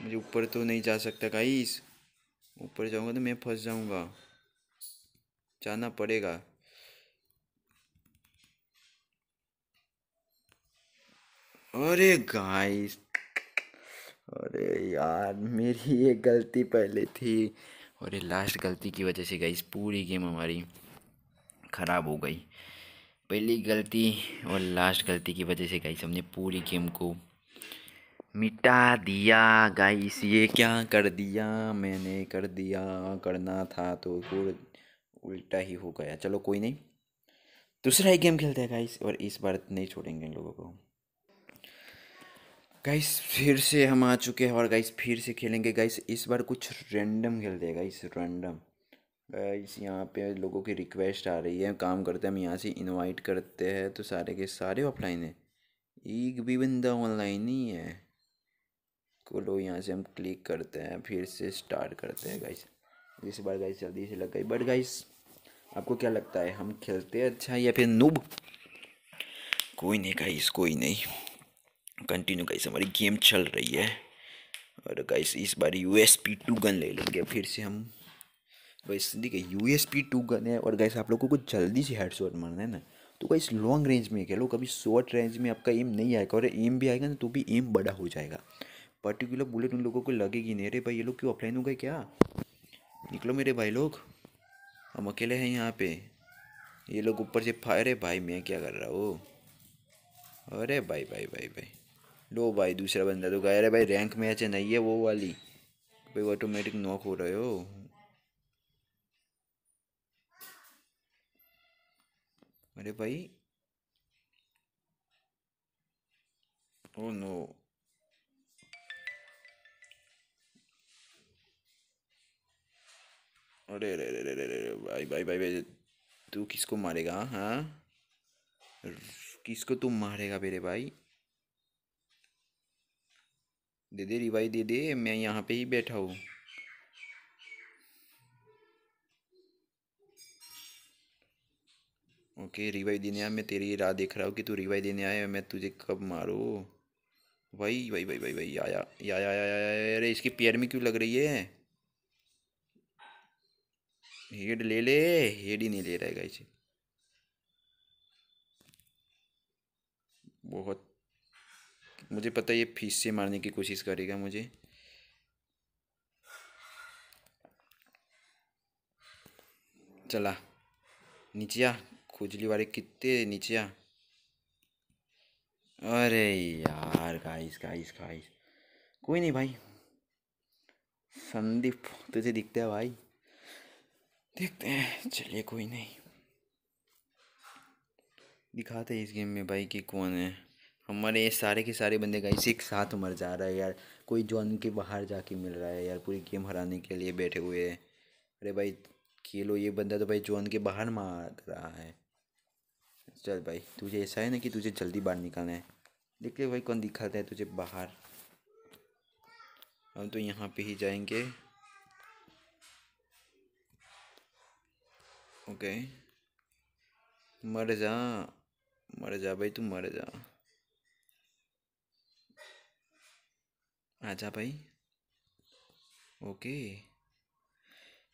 मुझे ऊपर तो नहीं जा सकता गाइस ऊपर जाऊंगा तो मैं फंस जाऊंगा जाना पड़ेगा अरे गाइस अरे यार मेरी ये गलती पहले थी और ये लास्ट गलती की वजह से गई पूरी गेम हमारी ख़राब हो गई पहली गलती और लास्ट गलती की वजह से गई हमने पूरी गेम को मिटा दिया गाइस ये क्या कर दिया मैंने कर दिया करना था तो उल्टा ही हो गया चलो कोई नहीं दूसरा ही गेम खेलते हैं गाइस और इस बार नहीं छोड़ेंगे इन लोगों को गाइस फिर से हम आ चुके हैं और गाइस फिर से खेलेंगे गाइस इस बार कुछ रैंडम खेलते हैं गाइस रैंडम गाइस यहाँ पे लोगों की रिक्वेस्ट आ रही है काम करते हैं हम यहाँ से इनवाइट करते हैं तो सारे के सारे ऑफलाइन है एक भी बंदा ऑनलाइन ही है लो यहाँ से हम क्लिक करते हैं फिर से स्टार्ट करते हैं गाइस इस बार गाइस जल्दी से लग गई बट गाइस आपको क्या लगता है हम खेलते हैं अच्छा या फिर नूब कोई नहीं गाइस कोई नहीं कंटिन्यू गाइस हमारी गेम चल रही है और गाइस इस बार U S P two gun ले लेंगे फिर से हम गाइस देखिए U S P two gun है और गाइस आप लोगों को जल्दी से हेड शॉट मारना है ना तो गाइस लॉन्ग रेंज में खेलो कभी शॉर्ट रेंज में आपका एम नहीं आएगा और एम भी आएगा ना तो भी एम बड़ा हो जाएगा पर्टिकुलर बुलेट उन लोगों को लगेगी नहीं अरे भाई ये लोग क्यों ऑफलाइन हो गए क्या निकलो मेरे भाई लोग हम अकेले हैं यहाँ पे ये लोग ऊपर से फायर है भाई मैं क्या कर रहा हूँ अरे भाई भाई भाई भाई, भाई। लो भाई दूसरा बंदा तो गया भाई रैंक में ऐसे नहीं है वो वाली भाई ऑटोमेटिक नॉक हो रहे हो अरे भाई ओ oh नो अरे अरे अरे अरे अरे भाई भाई भाई भाई तू किसको मारेगा हाँ किसको तू मारेगा मेरे भाई दे दे रिवाई दे दे मैं यहाँ पे ही बैठा हूँ ओके रिवाई देने आया मैं तेरी राह देख रहा हूँ कि तू रिवाई देने आया मैं तुझे कब मारू भाई भाई भाई भाई भाई आया या आया आया अरे इसकी पैर में क्यों लग रही है हेड ले ले हेड ही नहीं ले रहेगा इसे बहुत मुझे पता है ये फीस से मारने की कोशिश करेगा मुझे चला नीचिया खुजली वाले कितने नीचिया अरे यार गाइस गाइस गाइस कोई नहीं भाई संदीप तुझे दिखते है भाई देखते हैं चलिए कोई नहीं दिखाते हैं इस गेम में भाई कि कौन है हमारे सारे के सारे बंदे गाइस एक साथ मर जा रहा है यार कोई जोन के बाहर जाके मिल रहा है यार पूरी गेम हराने के लिए बैठे हुए हैं अरे भाई खेलो ये बंदा तो भाई जोन के बाहर मार रहा है चल भाई तुझे ऐसा है ना कि तुझे जल्दी बाहर निकालना है देख ले भाई कौन दिखाता है तुझे बाहर हम तो यहाँ पे ही जाएंगे ओके मर जा मर जा भाई तू मर जा आजा भाई ओके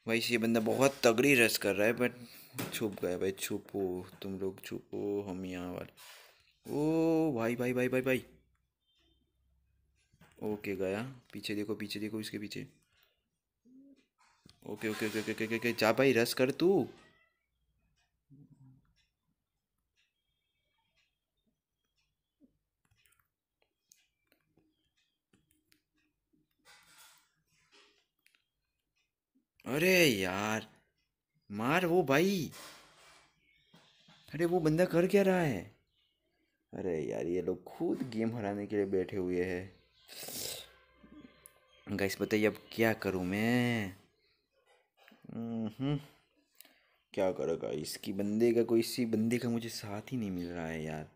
भाई ये बंदा बहुत तगड़ी रस कर रहा है बट छुप गया भाई छुपो तुम लोग छुपो हम यहाँ वाले ओ भाई भाई भाई भाई भाई ओके गया पीछे देखो पीछे देखो इसके पीछे okay okay okay okay okay जा भाई रस कर तू अरे यार मार वो भाई अरे वो बंदा कर क्या रहा है अरे यार ये लोग खुद गेम हराने के लिए बैठे हुए हैं गाइस बताइए अब क्या करूँ मैं हम्म, क्या करेगा इसकी बंदे का कोई इसी बंदे का मुझे साथ ही नहीं मिल रहा है यार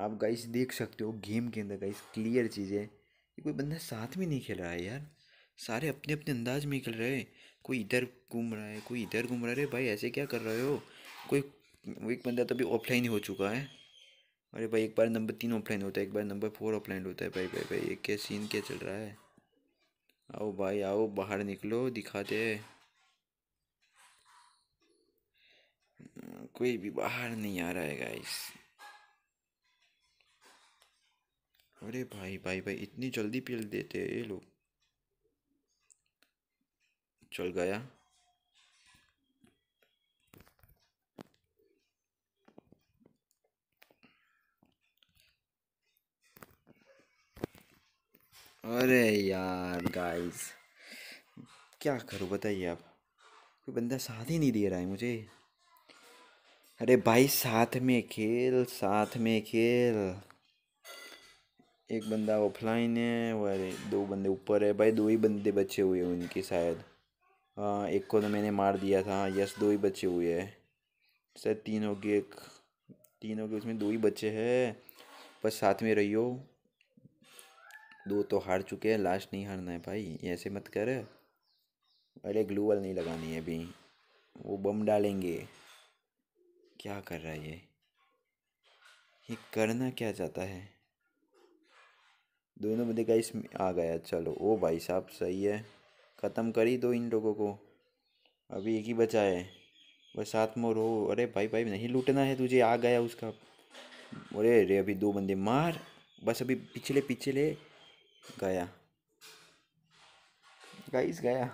आप गाइस देख सकते हो गेम के अंदर गाइस क्लियर चीज़ है कोई बंदा साथ में नहीं खेल रहा है यार सारे अपने अपने अंदाज में निकल रहे हैं कोई इधर घूम रहा है कोई इधर घूम रहा है भाई ऐसे क्या कर रहे हो कोई एक बंदा तो अभी ऑफलाइन ही हो चुका है अरे भाई एक बार नंबर तीन ऑफलाइन होता है एक बार नंबर फोर ऑफलाइन होता है भाई भाई भाई ये क्या सीन क्या चल रहा है आओ भाई आओ बाहर निकलो दिखाते कोई भी बाहर नहीं आ रहा है गाइस अरे भाई भाई भाई इतनी जल्दी पिल देते हैं ये लोग चल गया अरे यार गाइस क्या करूँ बताइए आप कोई बंदा साथ ही नहीं दे रहा है मुझे अरे भाई साथ में खेल साथ में खेल एक बंदा ऑफलाइन है और दो बंदे ऊपर है भाई दो ही बंदे बचे हुए हैं उनके शायद हाँ, एक को तो मैंने मार दिया था यस दो ही बच्चे हुए हैं सर तीन हो गए एक तीन हो गए उसमें दो ही बच्चे हैं बस साथ में रहियो दो तो हार चुके हैं लास्ट नहीं हारना है भाई ऐसे मत कर अरे ग्लूवल नहीं लगानी है अभी वो बम डालेंगे क्या कर रहा है ये ये करना क्या चाहता है दोनों बंदे का इसमें आ गया चलो ओ भाई साहब सही है ख़त्म कर ही दो इन लोगों को अभी एक ही बचा है बस सात मोर हो अरे भाई भाई नहीं लूटना है तुझे आ गया उसका अरे अरे अभी दो बंदे मार बस अभी पिछले पिछले गया गाइस गया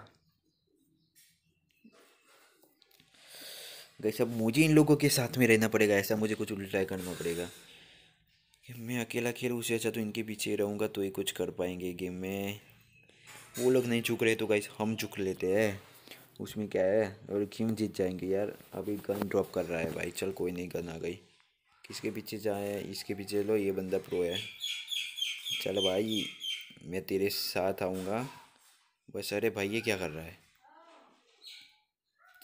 गई सब मुझे इन लोगों के साथ में रहना पड़ेगा ऐसा मुझे कुछ उल्टा करना पड़ेगा मैं अकेला खेलूँ उसे अच्छा तो इनके पीछे रहूँगा तो ही कुछ कर पाएंगे गेम में वो लोग नहीं झुक रहे तो गाइस हम झुक लेते हैं उसमें क्या है और क्यों जीत जाएंगे यार अभी गन ड्रॉप कर रहा है भाई चल कोई नहीं गन आ गई किसके पीछे जाए इसके पीछे लो ये बंदा प्रो है चल भाई मैं तेरे साथ आऊँगा बस अरे भाई ये क्या कर रहा है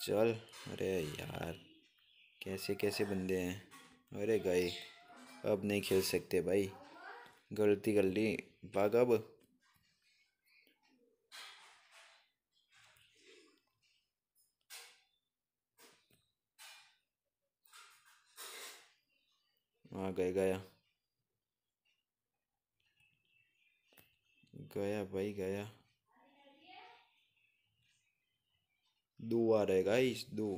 चल अरे यार कैसे कैसे बंदे हैं अरे गए अब नहीं खेल सकते भाई गलती कर ली भाग अब हाँ गए गया गया भाई गया दो आ रहेगा इस दो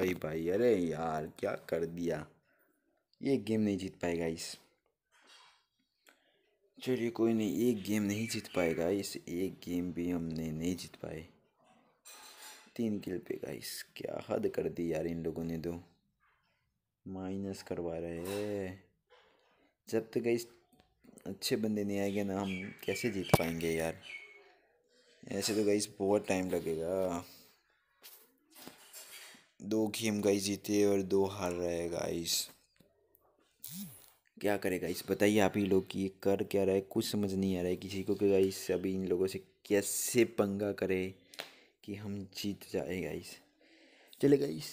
भाई भाई अरे यार क्या कर दिया ये गेम नहीं जीत पाएगा इस चलिए कोई नहीं एक गेम नहीं जीत पाएगा इस एक गेम भी हमने नहीं जीत पाए तीन किल पे गाइस क्या हद कर दी यार इन लोगों ने दो तो। माइनस करवा रहे हैं जब तक गाइस अच्छे बंदे नहीं आएंगे ना हम कैसे जीत पाएंगे यार ऐसे तो गाइस बहुत टाइम लगेगा दो गेम गाइस जीते और दो हार रहे गाइस क्या करे गाइस बताइए आप ही लोग कि कर क्या रहा है कुछ समझ नहीं आ रहा है किसी को कि गाइस अभी इन लोगों से कैसे पंगा करे कि हम जीत जाए गाइस चले गाइस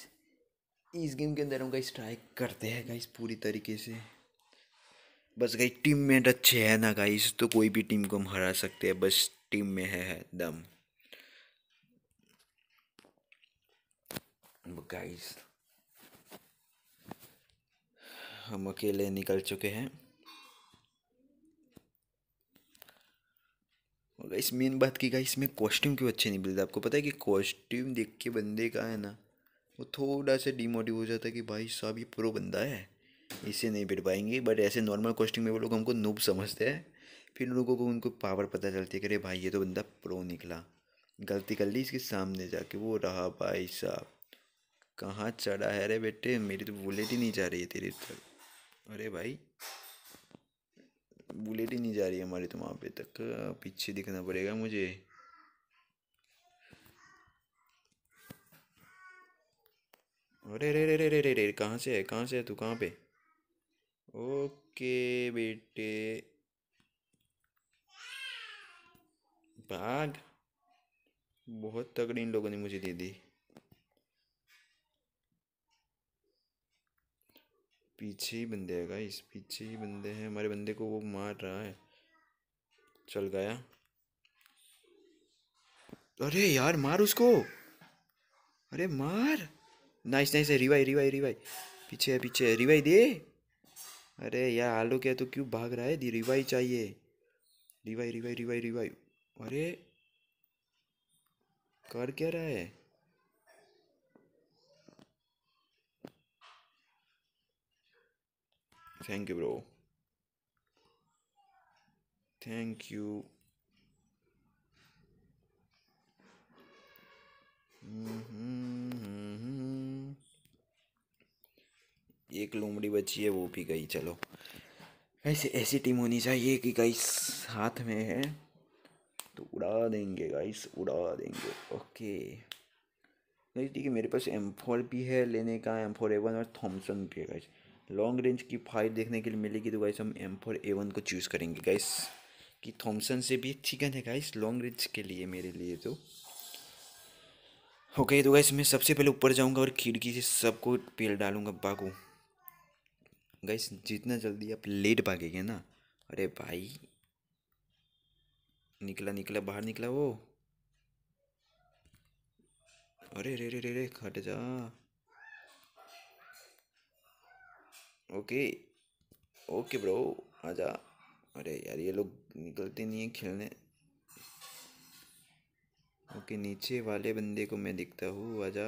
इस गेम के अंदर हम गाइस ट्राई करते हैं गाइस पूरी तरीके से बस गई टीम मेट अच्छे है ना गाइस तो कोई भी टीम को हम हरा सकते हैं बस टीम में है, है दम but guys हम अकेले निकल चुके हैं इस मेन बात की गाइस इसमें कॉस्ट्यूम क्यों अच्छे नहीं मिलते आपको पता है कि कॉस्ट्यूम देख के बंदे का है ना वो थोड़ा सा डिमोटिव हो जाता है कि भाई साहब ये प्रो बंदा है इसे नहीं बैठ पाएंगे बट ऐसे नॉर्मल कॉस्ट्यूम में वो लोग हमको नूब समझते हैं फिर लोगों को उनको पावर पता चलती है अरे भाई ये तो बंदा प्रो निकला गलती कर ली इसके सामने जाके वो रहा भाई साहब कहाँ चढ़ा है अरे बेटे मेरी तो बुलेट ही नहीं जा रही है तेरी तक अरे भाई बुलेट ही नहीं जा रही है हमारी तो वहाँ पे तक पीछे दिखना पड़ेगा मुझे अरे रे रे रे रे रे रे कहाँ से है कहाँ से है तू कहाँ पे ओके बेटे भाग बहुत तगड़ी इन लोगों ने मुझे दे दी पीछे ही बंदे है इस पीछे ही बंदे हैं हमारे बंदे को वो मार रहा है चल गया अरे यार मार उसको अरे मार नाइस नाइस है रिवाई रिवाई रिवाई पीछे है पीछे है रिवाई दे अरे यार आलू क्या तो क्यों भाग रहा है दी रिवाई चाहिए रिवाई रिवाई रिवाई रिवाई अरे कर क्या रहा है thank you bro thank you एक लोमड़ी बची है वो भी गई चलो ऐसे ऐसी टीम होनी चाहिए कि गाइस हाथ में है तो उड़ा देंगे गाइस उड़ा देंगे ओके गाइस ठीक है मेरे पास एम फोर भी है लेने का एम फोर एवन और थॉमसन भी है गाइस लॉन्ग रेंज की फायर देखने के लिए मिलेगी तो गाइस हम एम फोर ए वन को चूज़ करेंगे गाइस कि थॉमसन से भी ठीक है गाइस लॉन्ग रेंज के लिए मेरे लिए तो ओके तो गाइस मैं सबसे पहले ऊपर जाऊंगा और खिड़की से सबको पेल डालूंगा भागू गाइस जितना जल्दी आप लेट भागेंगे ना अरे भाई निकला निकला बाहर निकला वो अरे रे रे रे रे खट जा ओके ओके ब्रो आजा अरे यार ये लोग निकलते नहीं हैं खेलने ओके नीचे वाले बंदे को मैं दिखता हूँ आजा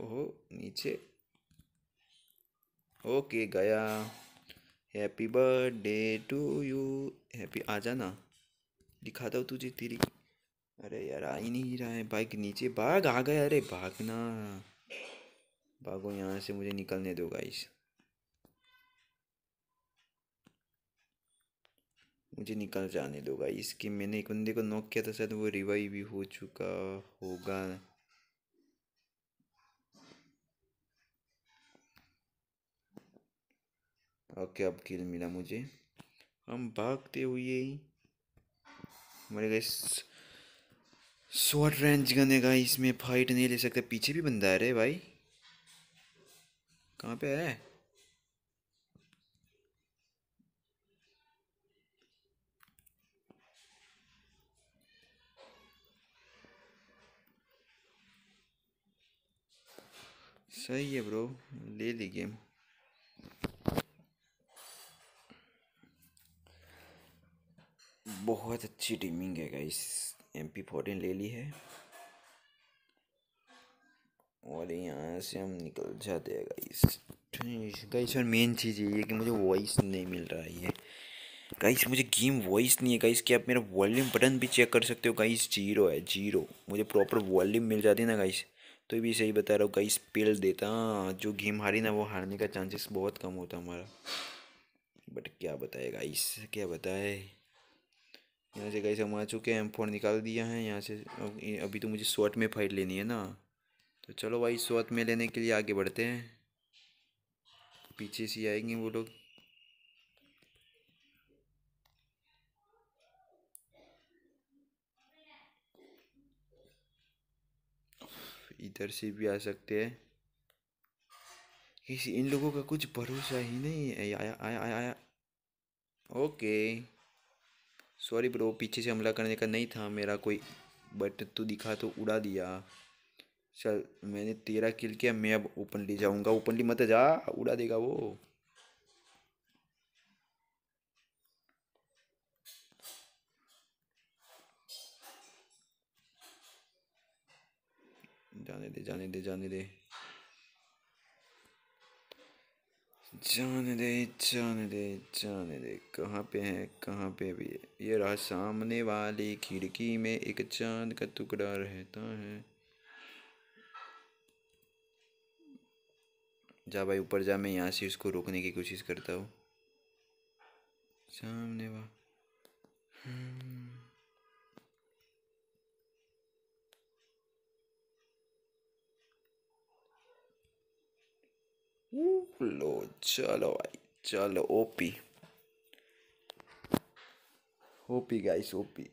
ओहो नीचे ओके गया happy birthday to you happy आ जाना दिखाता हूँ तुझे तेरी अरे यार आ ही नहीं रहा है बाइक नीचे भाग आ गया अरे भागना भागो यहाँ से मुझे निकलने दो गाइस मुझे निकल जाने दो गाइस कि मैंने एक बंदे को नॉक किया था शायद वो रिवाइव भी हो चुका होगा ओके अब किल मिला मुझे हम भागते हुए ही हमारे गाइस शॉर्ट रेंज गन है गाइस में फाइट नहीं ले सकते पीछे भी बंदा है रे भाई कहाँ पे है सही है ब्रो ले ली गेम बहुत अच्छी टीमिंग है गाइस एम पी फोर्टीन ले ली है और यहाँ से हम निकल जाते हैं गाइस गाइस और मेन चीज़ ये है कि मुझे वॉइस नहीं मिल रहा है गाइस मुझे गेम वॉइस नहीं है गाइस कि आप मेरा वॉल्यूम बटन भी चेक कर सकते हो गाइस जीरो है जीरो मुझे प्रॉपर वॉल्यूम मिल जाती ना गाइस तो भी सही बता रहा हूँ गाइस पेल देता जो गेम हारी ना वो हारने का चांसेस बहुत कम होता हमारा बट क्या बताए गाइस क्या बताए यहाँ से गाइस हम आ चुके हैं एम फोर निकाल दिया है यहाँ से अभी तो मुझे शॉर्ट में फाइट लेनी है ना तो चलो भाई स्वत में लेने के लिए आगे बढ़ते हैं पीछे से आएंगे वो लोग इधर से भी आ सकते हैं किसी इन लोगों का कुछ भरोसा ही नहीं है आया आया आया आया ओके सॉरी ब्रो पीछे से हमला करने का नहीं था मेरा कोई बट तो दिखा तो उड़ा दिया चल मैंने तेरा किल किया मैं अब ओपनली जाऊंगा ओपनली मत जा उड़ा देगा वो जाने दे जाने दे जाने दे जाने दे जाने दे जाने दे कहाँ पे है कहाँ पे भी है ये रहा सामने वाली खिड़की में एक चांद का टुकड़ा रहता है जा भाई ऊपर जा मैं यहाँ से उसको रोकने की कोशिश करता हूँ सामने वाह हम्म। लो चलो भाई चलो OP OP guys OP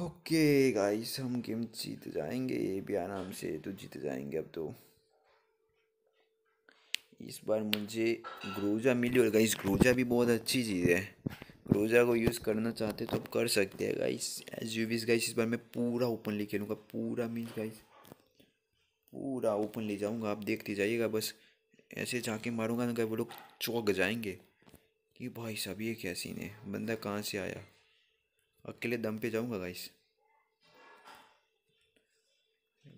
okay guys हम गेम जीत जाएंगे ये भी आराम से तो जीत जाएंगे अब तो इस बार मुझे ग्रोजा मिली और गाइस ग्रोजा भी बहुत अच्छी चीज़ है ग्रोजा को यूज़ करना चाहते तो आप कर सकते हैं गाइस एज यू बीस गाइस इस बार मैं पूरा ओपन ले लूँगा पूरा मीन गाइस पूरा ओपन ले जाऊँगा आप देखते जाइएगा बस ऐसे जाके मारूँगा ना वो लोग चौक जाएंगे कि भाई साहब ये क्या सीन है बंदा कहाँ से आया अकेले दम पे जाऊंगा गाइस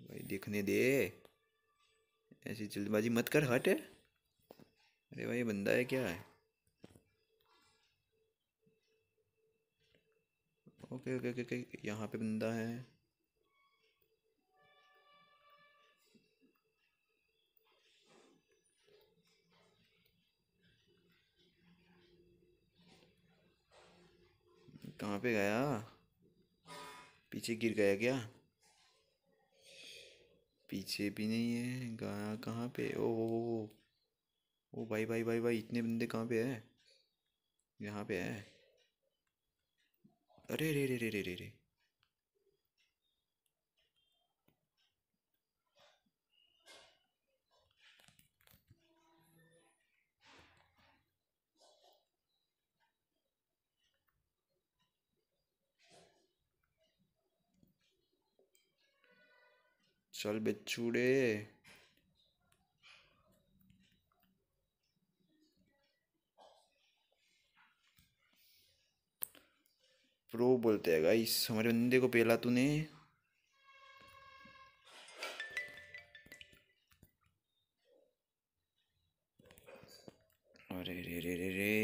भाई देखने दे ऐसी जल्दबाजी मत कर हट है अरे भाई बंदा है क्या है ओके ओके ओके, ओके यहाँ पे बंदा है कहाँ पे गया पीछे गिर गया क्या पीछे भी नहीं है गया कहाँ पे ओ ओ ओ ओ भाई भाई भाई भाई इतने बंदे कहाँ पे है यहाँ पे है अरे रे रे रे रे रे रे चल बिच्छूड़े प्रो बोलते हैं गाइस हमारे बंदे को पहला तूने अरे रे रे रे रे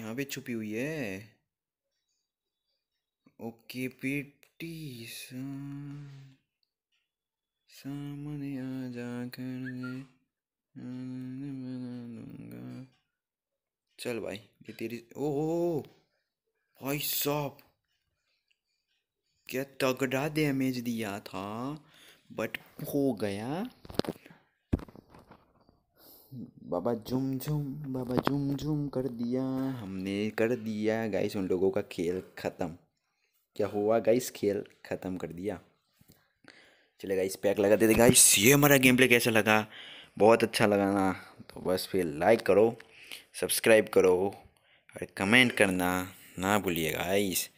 यहाँ पे छुपी हुई है ओके बेटी सामने आ जा कर चल भाई ये तेरी ओ भाई साहब क्या तगड़ा डैमेज दिया था बट हो गया बाबा झुम झुम बाबा झुम झुम कर दिया हमने कर दिया गाइस उन लोगों का खेल ख़त्म क्या हुआ गाइस खेल ख़त्म कर दिया चले गाइस पैक लगा देते गाइस ये हमारा गेम प्ले कैसा लगा बहुत अच्छा लगा ना तो बस फिर लाइक करो सब्सक्राइब करो और कमेंट करना ना भूलिए गाइस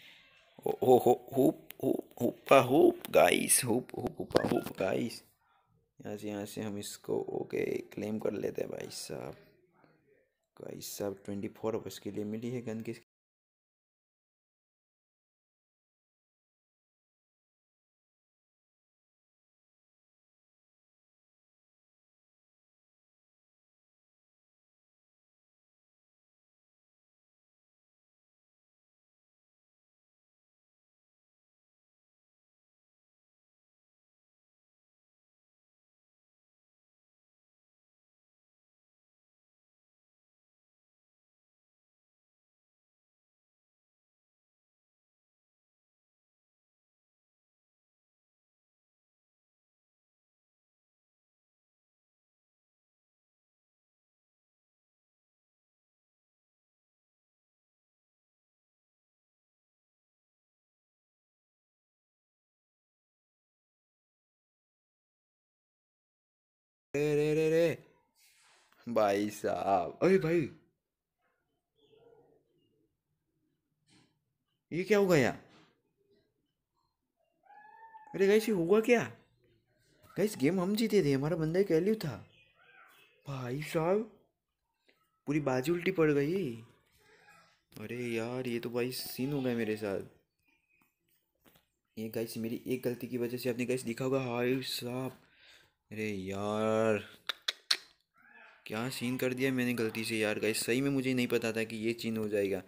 ओ हो गाइस गाइस यहाँ से यहाँ से हम इसको ओके क्लेम कर लेते हैं भाई साहब गाइस साहब ट्वेंटी फोर आवर्स के लिए मिली है गन रे रे रे भाई साहब अरे भाई ये क्या हो गया अरे गैस ये हुआ क्या गैस गेम हम जीते थे हमारा बंदा कैल्यू था भाई साहब पूरी बाजी उल्टी पड़ गई अरे यार ये तो भाई सीन हो गया मेरे साथ ये गैस मेरी एक गलती की वजह से आपने गैस दिखा होगा हाई साहब अरे यार क्या सीन कर दिया मैंने गलती से यार गाइस सही में मुझे नहीं पता था कि ये चीन हो जाएगा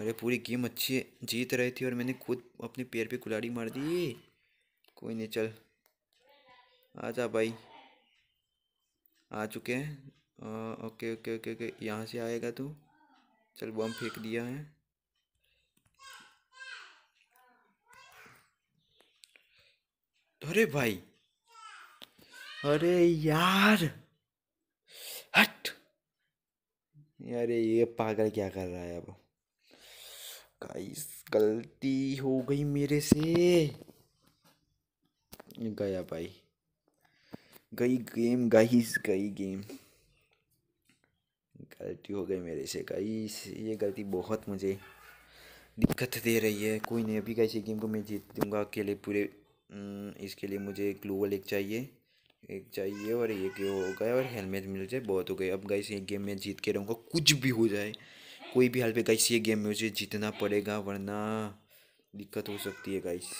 अरे पूरी गेम अच्छी जीत रही थी और मैंने खुद अपने पैर पे कुलाड़ी मार दी कोई नहीं चल आजा भाई आ चुके हैं ओके ओके ओके ओके यहाँ से आएगा तू चल बम फेंक दिया है अरे भाई अरे यार हट यार ये पागल क्या कर रहा है अब गाइस गलती हो गई मेरे से गया भाई गई गेम गाइस गई गेम गलती हो गई मेरे से गाइस ये गलती बहुत मुझे दिक्कत दे रही है कोई नहीं अभी कैसे गेम को मैं जीत दूंगा अकेले पूरे हम्म, इसके लिए मुझे ग्लोबल एक चाहिए एक चाहिए और ये हो गया और हेलमेट मिल जाए बहुत हो गई अब गाइस ये गेम में जीत के रहूँगा कुछ भी हो जाए कोई भी हाल पे गाइस ये गेम में मुझे जीतना पड़ेगा वरना दिक्कत हो सकती है गाइस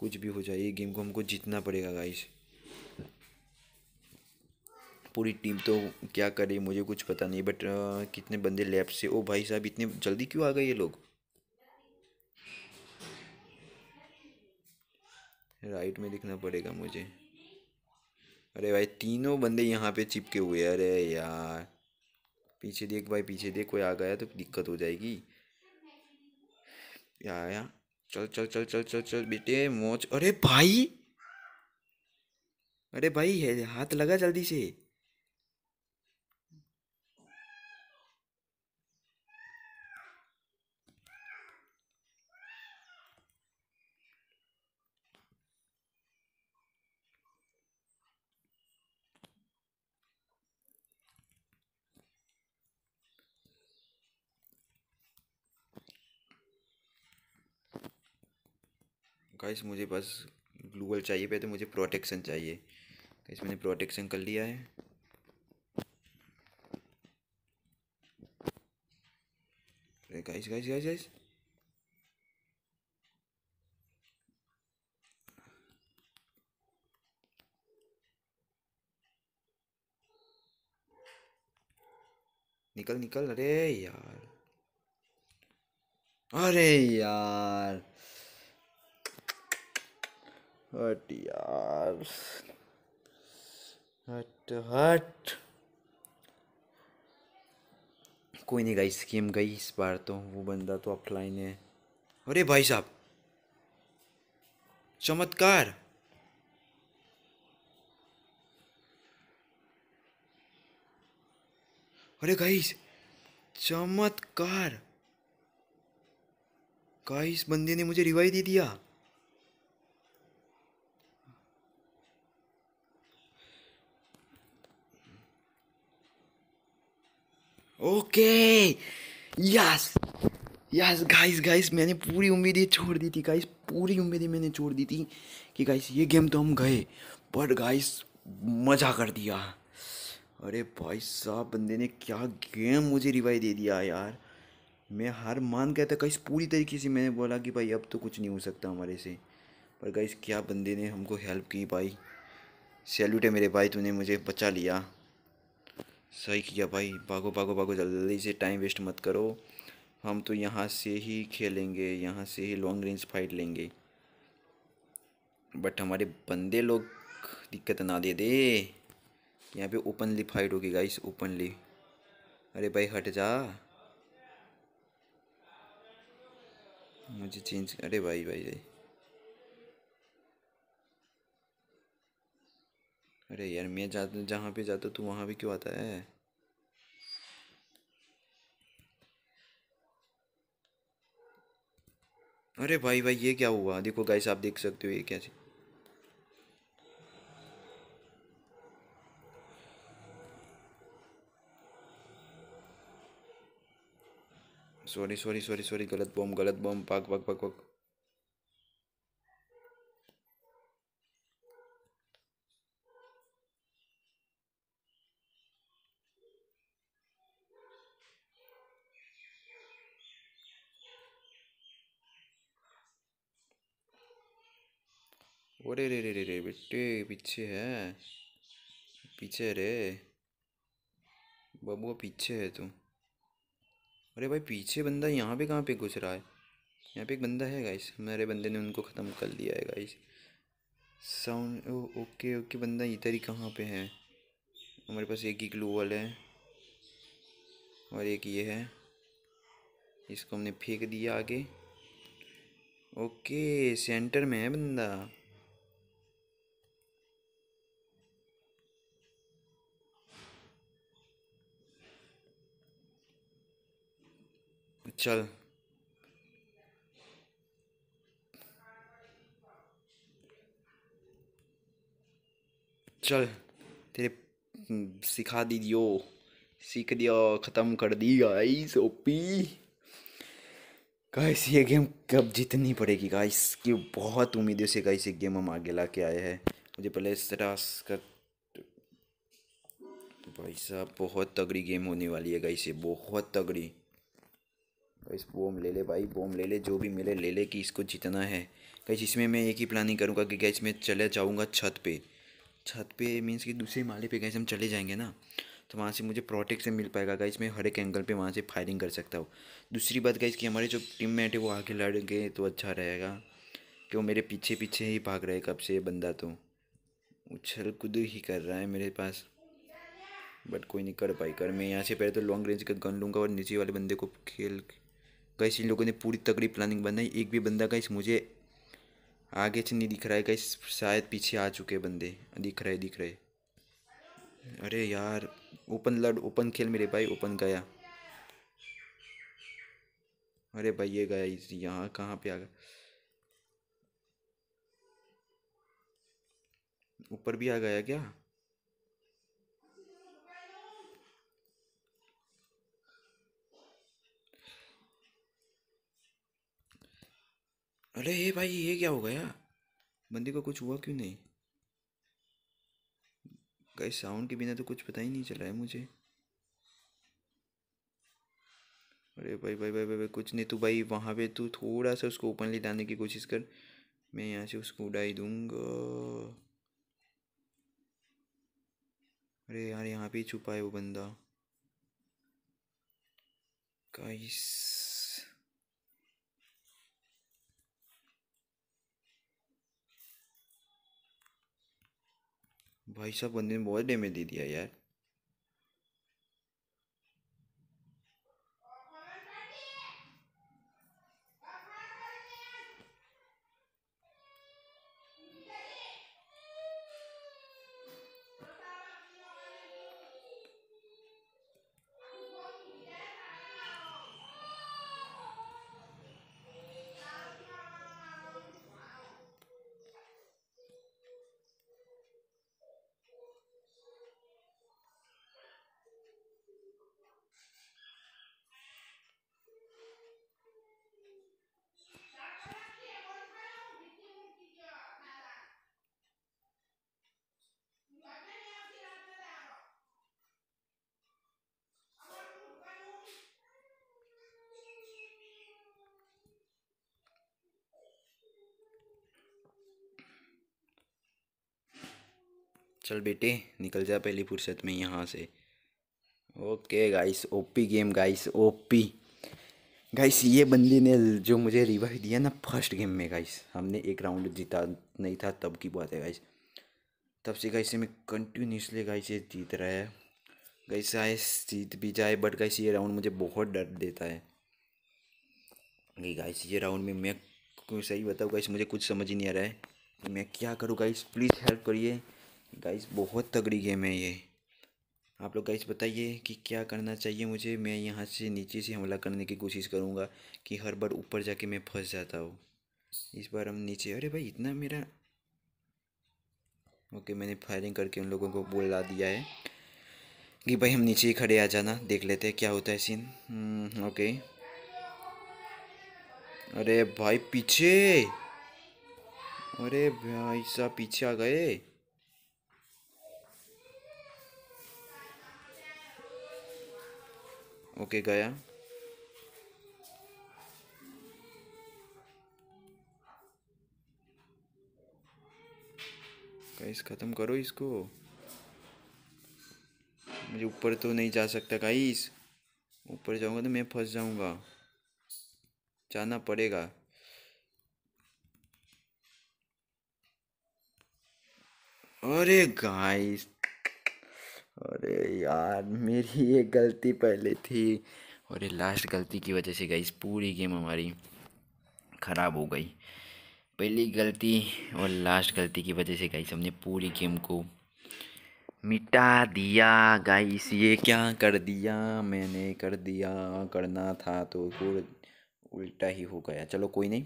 कुछ भी हो जाए ये गेम को हमको जीतना पड़ेगा गाइस पूरी टीम तो क्या करे मुझे कुछ पता नहीं बट कितने बंदे लेफ्ट से ओ भाई साहब इतने जल्दी क्यों आ गए ये लोग राइट में दिखना पड़ेगा मुझे अरे भाई तीनों बंदे यहाँ पे चिपके हुए हैं अरे यार पीछे देख भाई पीछे देख कोई आ गया तो दिक्कत हो जाएगी यार यार चल चल चल चल चल चल बेटे मोच अरे भाई अरे भाई है हाथ लगा जल्दी से गाइस मुझे बस ग्लूगल चाहिए पहले तो मुझे प्रोटेक्शन चाहिए गाइस मैंने प्रोटेक्शन कर लिया है गाइस गाइस गाइस गाइस निकल निकल अरे यार अरे यार हट यार हट हट कोई नहीं गई स्कीम गई इस बार तो वो बंदा तो ऑफलाइन है अरे भाई साहब चमत्कार अरे गाइस चमत्कार गाइस बंदे ने मुझे रिवाई दे दिया okay yes yes guys guys मैंने पूरी उम्मीदें छोड़ दी थी गाइस पूरी उम्मीदें मैंने छोड़ दी थी कि गाइस ये गेम तो हम गए बट गाइस मज़ा कर दिया अरे भाई साहब बंदे ने क्या गेम मुझे रिवाई दे दिया यार मैं हार मान गया था गाइस पूरी तरीके से मैंने बोला कि भाई अब तो कुछ नहीं हो सकता हमारे से पर गाइस क्या बंदे ने हमको हेल्प की भाई सैल्यूट है मेरे भाई तूने मुझे बचा लिया सही किया भाई भागो भागो भागो जल्दी से टाइम वेस्ट मत करो हम तो यहाँ से ही खेलेंगे यहाँ से ही लॉन्ग रेंज फाइट लेंगे बट हमारे बंदे लोग दिक्कत ना दे दे यहाँ पे ओपनली फाइट होगी गाइस ओपनली अरे भाई हट जा मुझे चेंज अरे भाई भाई भाई अरे यार मैं जा जहाँ पे जाता तू वहाँ भी क्यों आता है अरे भाई भाई ये क्या हुआ देखो गाइस आप देख सकते हो ये क्या चीज़ सॉरी सॉरी सॉरी सॉरी गलत बम गलत बम पाक पाक पाक पाक अरे रे रे रे रे बेटे पीछे है पीछे रे बबुआ पीछे है तू अरे भाई पीछे बंदा यहाँ पे कहाँ पे घुस रहा है यहाँ पे एक बंदा है गाइस हमारे बंदे ने उनको ख़त्म कर दिया है गाइस साउंड ओके ओके बंदा इधर ही कहाँ पे है हमारे पास एक ही वाल है और एक ये है इसको हमने फेंक दिया आगे ओके सेंटर में है बंदा चल चल तेरे हम्म, सिखा दीजियो सीख दिया ख़त्म कर दी गाइस ओपी गाइस ये गेम कब जीतनी पड़ेगी गाइस की बहुत उम्मीदों से गाइस ये गेम हम आगे ला के आए हैं मुझे पहले स्टास का भाई साहब बहुत तगड़ी गेम होने वाली है गाइस ये बहुत तगड़ी इस बॉम ले ले भाई बॉम ले ले जो भी मिले ले ले कि इसको जीतना है कैसे इसमें मैं एक ही प्लानिंग करूँगा कि कैसे मैं चले जाऊँगा छत पे छत पे मीन्स कि दूसरे माले पे गैस हम चले जाएंगे ना तो वहाँ से मुझे प्रोटेक्शन मिल पाएगा गाइस मैं हर एक एंगल पे वहाँ से फायरिंग कर सकता हूँ दूसरी बात गाइस कि हमारे जो टीम मेट है वो आगे लड़ गए तो अच्छा रहेगा कि वो मेरे पीछे पीछे ही भाग रहे कब से ये बंदा तो उछल कूद ही कर रहा है मेरे पास बट कोई नहीं कर पाई कर मैं यहाँ से पहले तो लॉन्ग रेंज का गन लूँगा और नीचे वाले बंदे को खेल कैसे इन लोगों ने पूरी तगड़ी प्लानिंग बनाई एक भी बंदा कैसे मुझे आगे से नहीं दिख रहा है कैसे शायद पीछे आ चुके बंदे दिख रहे दिख रहे अरे यार ओपन लड़ ओपन खेल मेरे भाई ओपन गया अरे भाई ये गया यहाँ कहाँ पे आ गया ऊपर भी आ गया क्या अरे ये भाई ये क्या हो गया बंदी को कुछ हुआ क्यों नहीं कहीं साउंड के बिना तो कुछ पता ही नहीं चला है मुझे अरे भाई भाई भाई भाई, भाई कुछ नहीं तो भाई वहाँ पे तू थोड़ा सा उसको ओपनली लाने की कोशिश कर मैं यहाँ से उसको उड़ा ही अरे यार यहाँ पे ही छुपा है वो बंदा कहीं भाई साहब बंदे ने बहुत डैमेज दे दिया यार चल बेटे निकल जा पहली फुर्सत में यहाँ से okay guys OP game guys OP guys ये बंदी ने जो मुझे रिवाइव दिया ना फर्स्ट गेम में गाइस हमने एक राउंड जीता नहीं था तब की बात है गाइस तब से गाइस मैं कंटिन्यूसली गाइस ये जीत रहा है गाइस आए जीत भी जाए बट गाइस ये राउंड मुझे बहुत डर देता है गाइस ये राउंड में मैं सही बताऊँ गाइस मुझे कुछ समझ ही नहीं आ रहा है मैं क्या करूँ गाइस प्लीज़ हेल्प करिए गाइस बहुत तगड़ी गेम है ये आप लोग गाइस बताइए कि क्या करना चाहिए मुझे मैं यहाँ से नीचे से हमला करने की कोशिश करूँगा कि हर बार ऊपर जाके मैं फंस जाता हूँ इस बार हम नीचे अरे भाई इतना मेरा ओके मैंने फायरिंग करके उन लोगों को बोला दिया है कि भाई हम नीचे ही खड़े आ जाना देख लेते हैं क्या होता है सीन ओके हम्म, अरे भाई पीछे अरे भाई साहब पीछे आ गए ओके गया गाइस ख़त्म करो इसको मुझे ऊपर तो नहीं जा सकता गाइस ऊपर जाऊंगा तो मैं फंस जाऊंगा जाना पड़ेगा अरे गाइस अरे यार मेरी ये गलती पहले थी और ये लास्ट गलती की वजह से गई पूरी गेम हमारी ख़राब हो गई पहली गलती और लास्ट गलती की वजह से गई हमने पूरी गेम को मिटा दिया गाइस ये क्या कर दिया मैंने कर दिया करना था तो उल्टा ही हो गया चलो कोई नहीं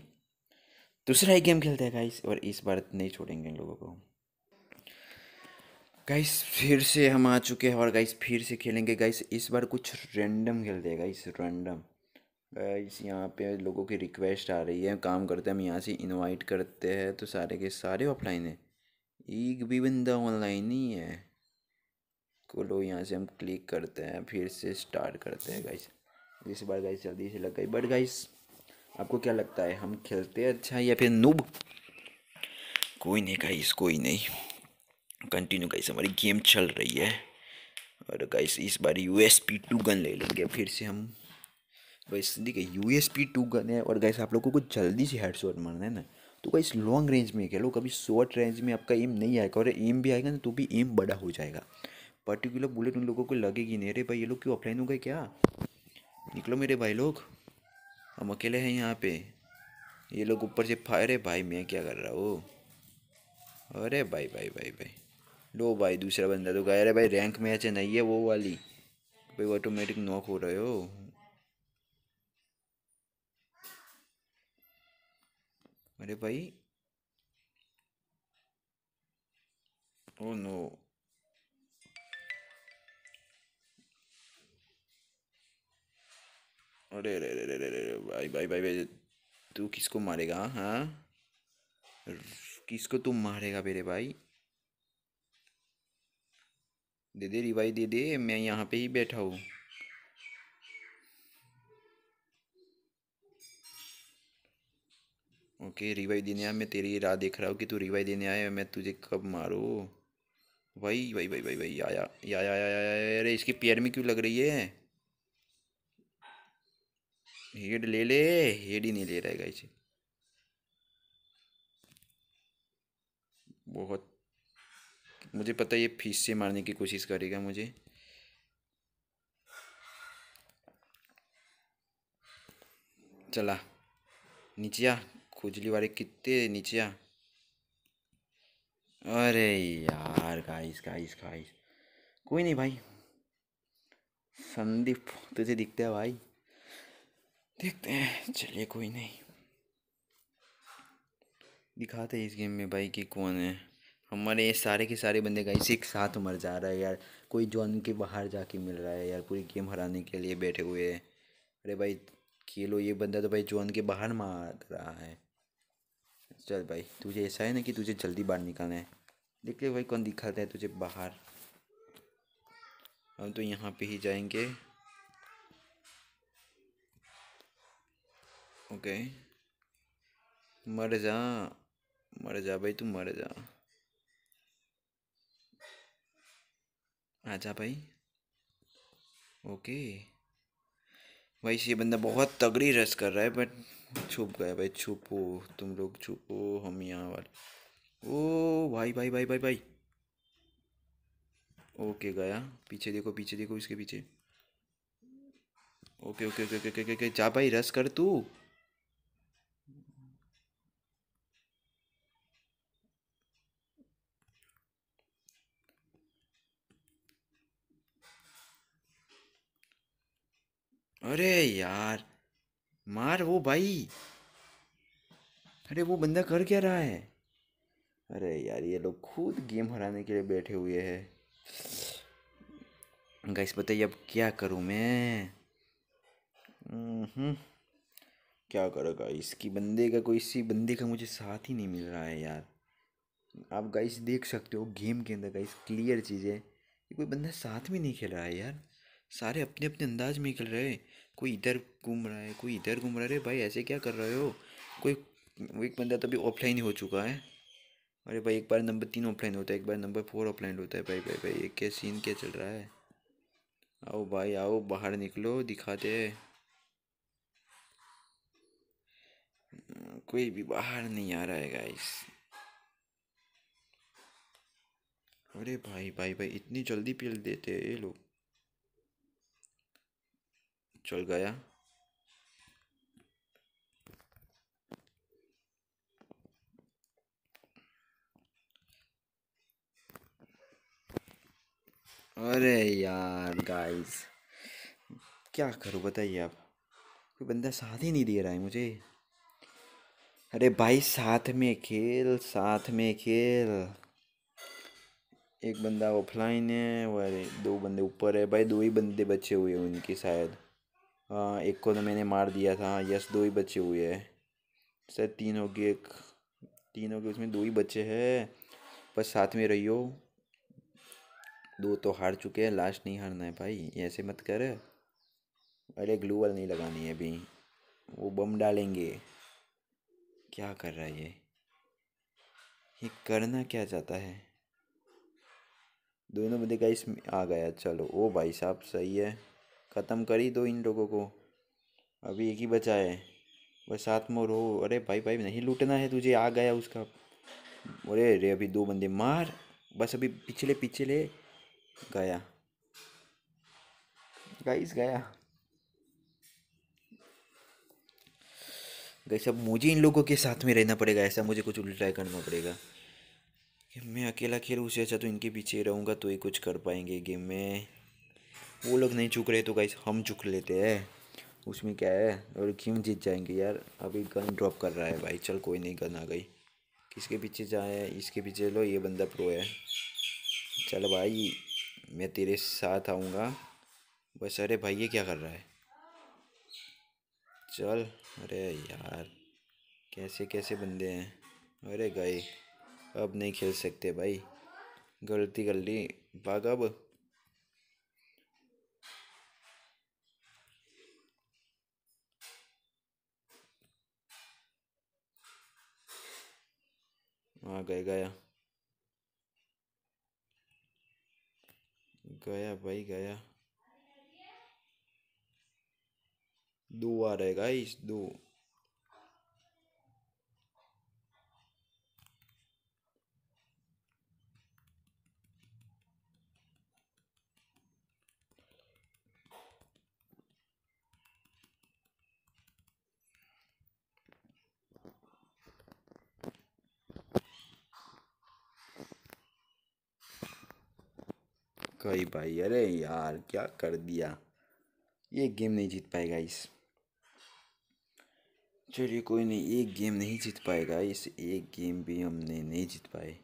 दूसरा ही गेम खेलते हैं गाइस और इस बार नहीं छोड़ेंगे इन लोगों को गाइस फिर से हम आ चुके हैं और गाइस फिर से खेलेंगे गाइस इस बार कुछ रैंडम खेलते हैं गाइस रैंडम गाइस यहाँ पे लोगों की रिक्वेस्ट आ रही है काम करते हैं हम यहाँ से इनवाइट करते हैं तो सारे के सारे ऑफलाइन है एक भी बंदा ऑनलाइन ही है को यहाँ से हम क्लिक करते हैं फिर से स्टार्ट करते हैं गाइस इस बार गाइस जल्दी से लग गई बट गाइस आपको क्या लगता है हम खेलते हैं अच्छा या फिर नूब कोई नहीं गाइस कोई नहीं कंटिन्यू गाइस हमारी गेम चल रही है और गाइस इस बार U S P two gun ले लेंगे फिर से हम वैसे देखिए U S P two gun है और गाइस आप लोगों को जल्दी से हेड शॉट मारना है ना तो गाइस लॉन्ग रेंज में खेलो कभी शॉर्ट रेंज में आपका एम नहीं आएगा और एम भी आएगा ना तो भी एम बड़ा हो जाएगा पर्टिकुलर बुलेट उन लोगों को लगेगी नहीं अरे भाई ये लोग क्यों ऑफलाइन हो गए क्या निकलो मेरे भाई लोग हम अकेले हैं यहाँ पे ये लोग ऊपर से फायर है भाई मैं क्या कर रहा हूँ अरे भाई भाई भाई, भाई। लो भाई दूसरा बंदा तो रहा है भाई रैंक में अच्छा नहीं है वो वाली भाई ऑटोमेटिक नॉक हो रहे हो अरे भाई ओ oh नो अरे अरे अरे अरे अरे भाई भाई भाई भाई तू किसको मारेगा हाँ किसको तुम मारेगा मेरे भाई दे दे रिवाई दे दे मैं यहाँ पे ही बैठा हूँ ओके रिवाई देने आया मैं तेरी राह देख रहा हूँ कि तू रिवाई देने आया मैं तुझे कब मारू भाई भाई भाई भाई भाई आया या आया आया अरे इसकी पैर में क्यों लग रही है हेड ले ले हेड ही नहीं ले रहेगा इसे बहुत मुझे पता है ये फीस से मारने की कोशिश करेगा मुझे चला नीचे आ खुजली वाले कितने नीचे आ अरे यार गाइस गाइस गाइस कोई नहीं भाई संदीप तुझे दिखता है भाई देखते हैं चलिए कोई नहीं दिखाते हैं इस गेम में भाई कि कौन है हमारे सारे के सारे बंदे गाइस एक साथ मर जा रहा है यार कोई जॉन के बाहर जाके मिल रहा है यार पूरी गेम हराने के लिए बैठे हुए हैं अरे भाई खेलो ये बंदा तो भाई जॉन के बाहर मार रहा है चल भाई तुझे ऐसा है ना कि तुझे जल्दी बाहर निकालना है देख ले भाई कौन दिखाता है तुझे बाहर हम तो यहाँ पे ही जाएंगे ओके मर जा मर जा भाई तू मर जा आजा भाई ओके भाई ये बंदा बहुत तगड़ी रस कर रहा है बट छुप गया भाई छुपो तुम लोग छुपो हम यहाँ वाले ओ भाई भाई भाई भाई भाई ओके गया पीछे देखो पीछे देखो इसके पीछे okay okay okay okay okay जा भाई रस कर तू अरे यार मार वो भाई अरे वो बंदा कर क्या रहा है अरे यार ये लोग खुद गेम हराने के लिए बैठे हुए हैं गाइस बताइए अब क्या करूँ मैं हम्म, क्या करो गाइस की बंदे का कोई इसी बंदे का मुझे साथ ही नहीं मिल रहा है यार आप गाइस देख सकते हो गेम के अंदर गाइस क्लियर चीज कि कोई बंदा साथ में नहीं खेल रहा है यार सारे अपने अपने अंदाज में खेल रहे हैं कोई इधर घूम रहा है कोई इधर घूम रहा है अरे भाई ऐसे क्या कर रहे हो कोई एक बंदा तो अभी ऑफलाइन ही हो चुका है अरे भाई एक बार नंबर तीन ऑफलाइन होता है एक बार नंबर फोर ऑफलाइन होता है भाई भाई भाई ये क्या सीन क्या चल रहा है आओ भाई आओ बाहर निकलो दिखाते कोई भी बाहर नहीं आ रहा है गाइस अरे भाई भाई भाई इतनी जल्दी पिल देते ये लोग चल गया अरे यार गाइस क्या करूँ बताइए आप कोई बंदा साथ ही नहीं दे रहा है मुझे अरे भाई साथ में खेल साथ में खेल एक बंदा ऑफलाइन है और दो बंदे ऊपर है भाई दो ही बंदे बचे हुए हैं उनके शायद हाँ, एक को तो मैंने मार दिया था यस दो ही बच्चे हुए हैं सर तीन हो गए एक तीन हो गए उसमें दो ही बच्चे हैं बस साथ में रहियो दो तो हार चुके हैं लास्ट नहीं हारना है भाई ऐसे मत कर अरे ग्लू वाल नहीं लगानी है अभी वो बम डालेंगे क्या कर रहा है ये ये करना क्या चाहता है दोनों बंदे का इसमें आ गया चलो ओ भाई साहब सही है ख़त्म कर ही दो इन लोगों को अभी एक ही बचा है बस साथ में रो अरे भाई भाई नहीं लूटना है तुझे आ गया उसका अरे अरे अभी दो बंदे मार बस अभी पिछले पिछले गया गाइस गया गई अब मुझे इन लोगों के साथ में रहना पड़ेगा ऐसा मुझे कुछ उल्टा करना पड़ेगा मैं अकेला खेलूँ उसे अच्छा तो इनके पीछे रहूँगा तो ही कुछ कर पाएंगे गेम में वो लोग नहीं झुक रहे तो गाइस हम झुक लेते हैं उसमें क्या है और क्यों जीत जाएंगे यार अभी गन ड्रॉप कर रहा है भाई चल कोई नहीं गन आ गई किसके पीछे जाए इसके पीछे लो ये बंदा प्रो है चल भाई मैं तेरे साथ आऊँगा बस अरे भाई ये क्या कर रहा है चल अरे यार कैसे कैसे बंदे हैं अरे गए अब नहीं खेल सकते भाई गलती कर ली भाग अब आ हाँ, गए गया गया भाई गया दो आ रहे गाइस दो कई भाई अरे यार क्या कर दिया ये गेम नहीं जीत पाएगा इस चलिए कोई नहीं एक गेम नहीं जीत पाएगा इस एक गेम भी हमने नहीं जीत पाए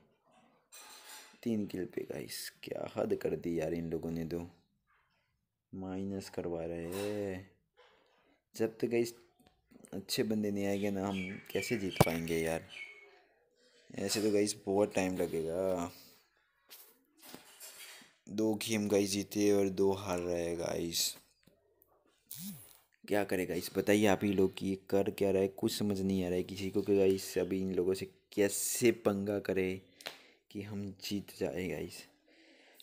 तीन किल पे गाइस क्या हद कर दी यार इन लोगों ने दो तो। माइनस करवा रहे हैं जब तक गाइस अच्छे बंदे नहीं आएंगे ना हम कैसे जीत पाएंगे यार ऐसे तो गाइस बहुत टाइम लगेगा दो गेम गाइस जीते और दो हार रहे गाइस क्या करे गाइस बताइए आप ही लोग कि कर क्या रहा है कुछ समझ नहीं आ रहा है किसी को कि गाइस अभी इन लोगों से कैसे पंगा करे कि हम जीत जाए गाइस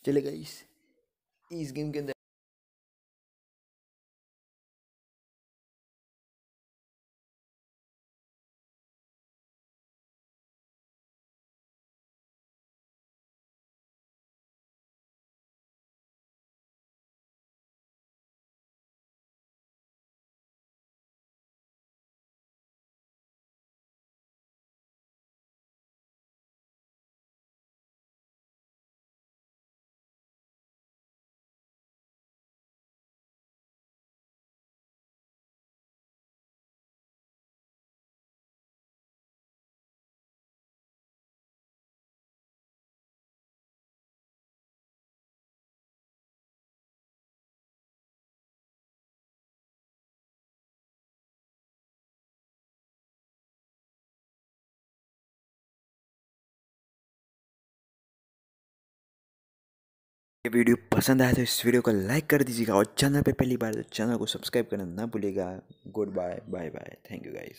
चले गाइस इस गेम के अंदर ये वीडियो पसंद आया तो इस वीडियो को लाइक कर दीजिएगा और चैनल पे पहली बार तो चैनल को सब्सक्राइब करना ना भूलेगा goodbye bye bye thank you guys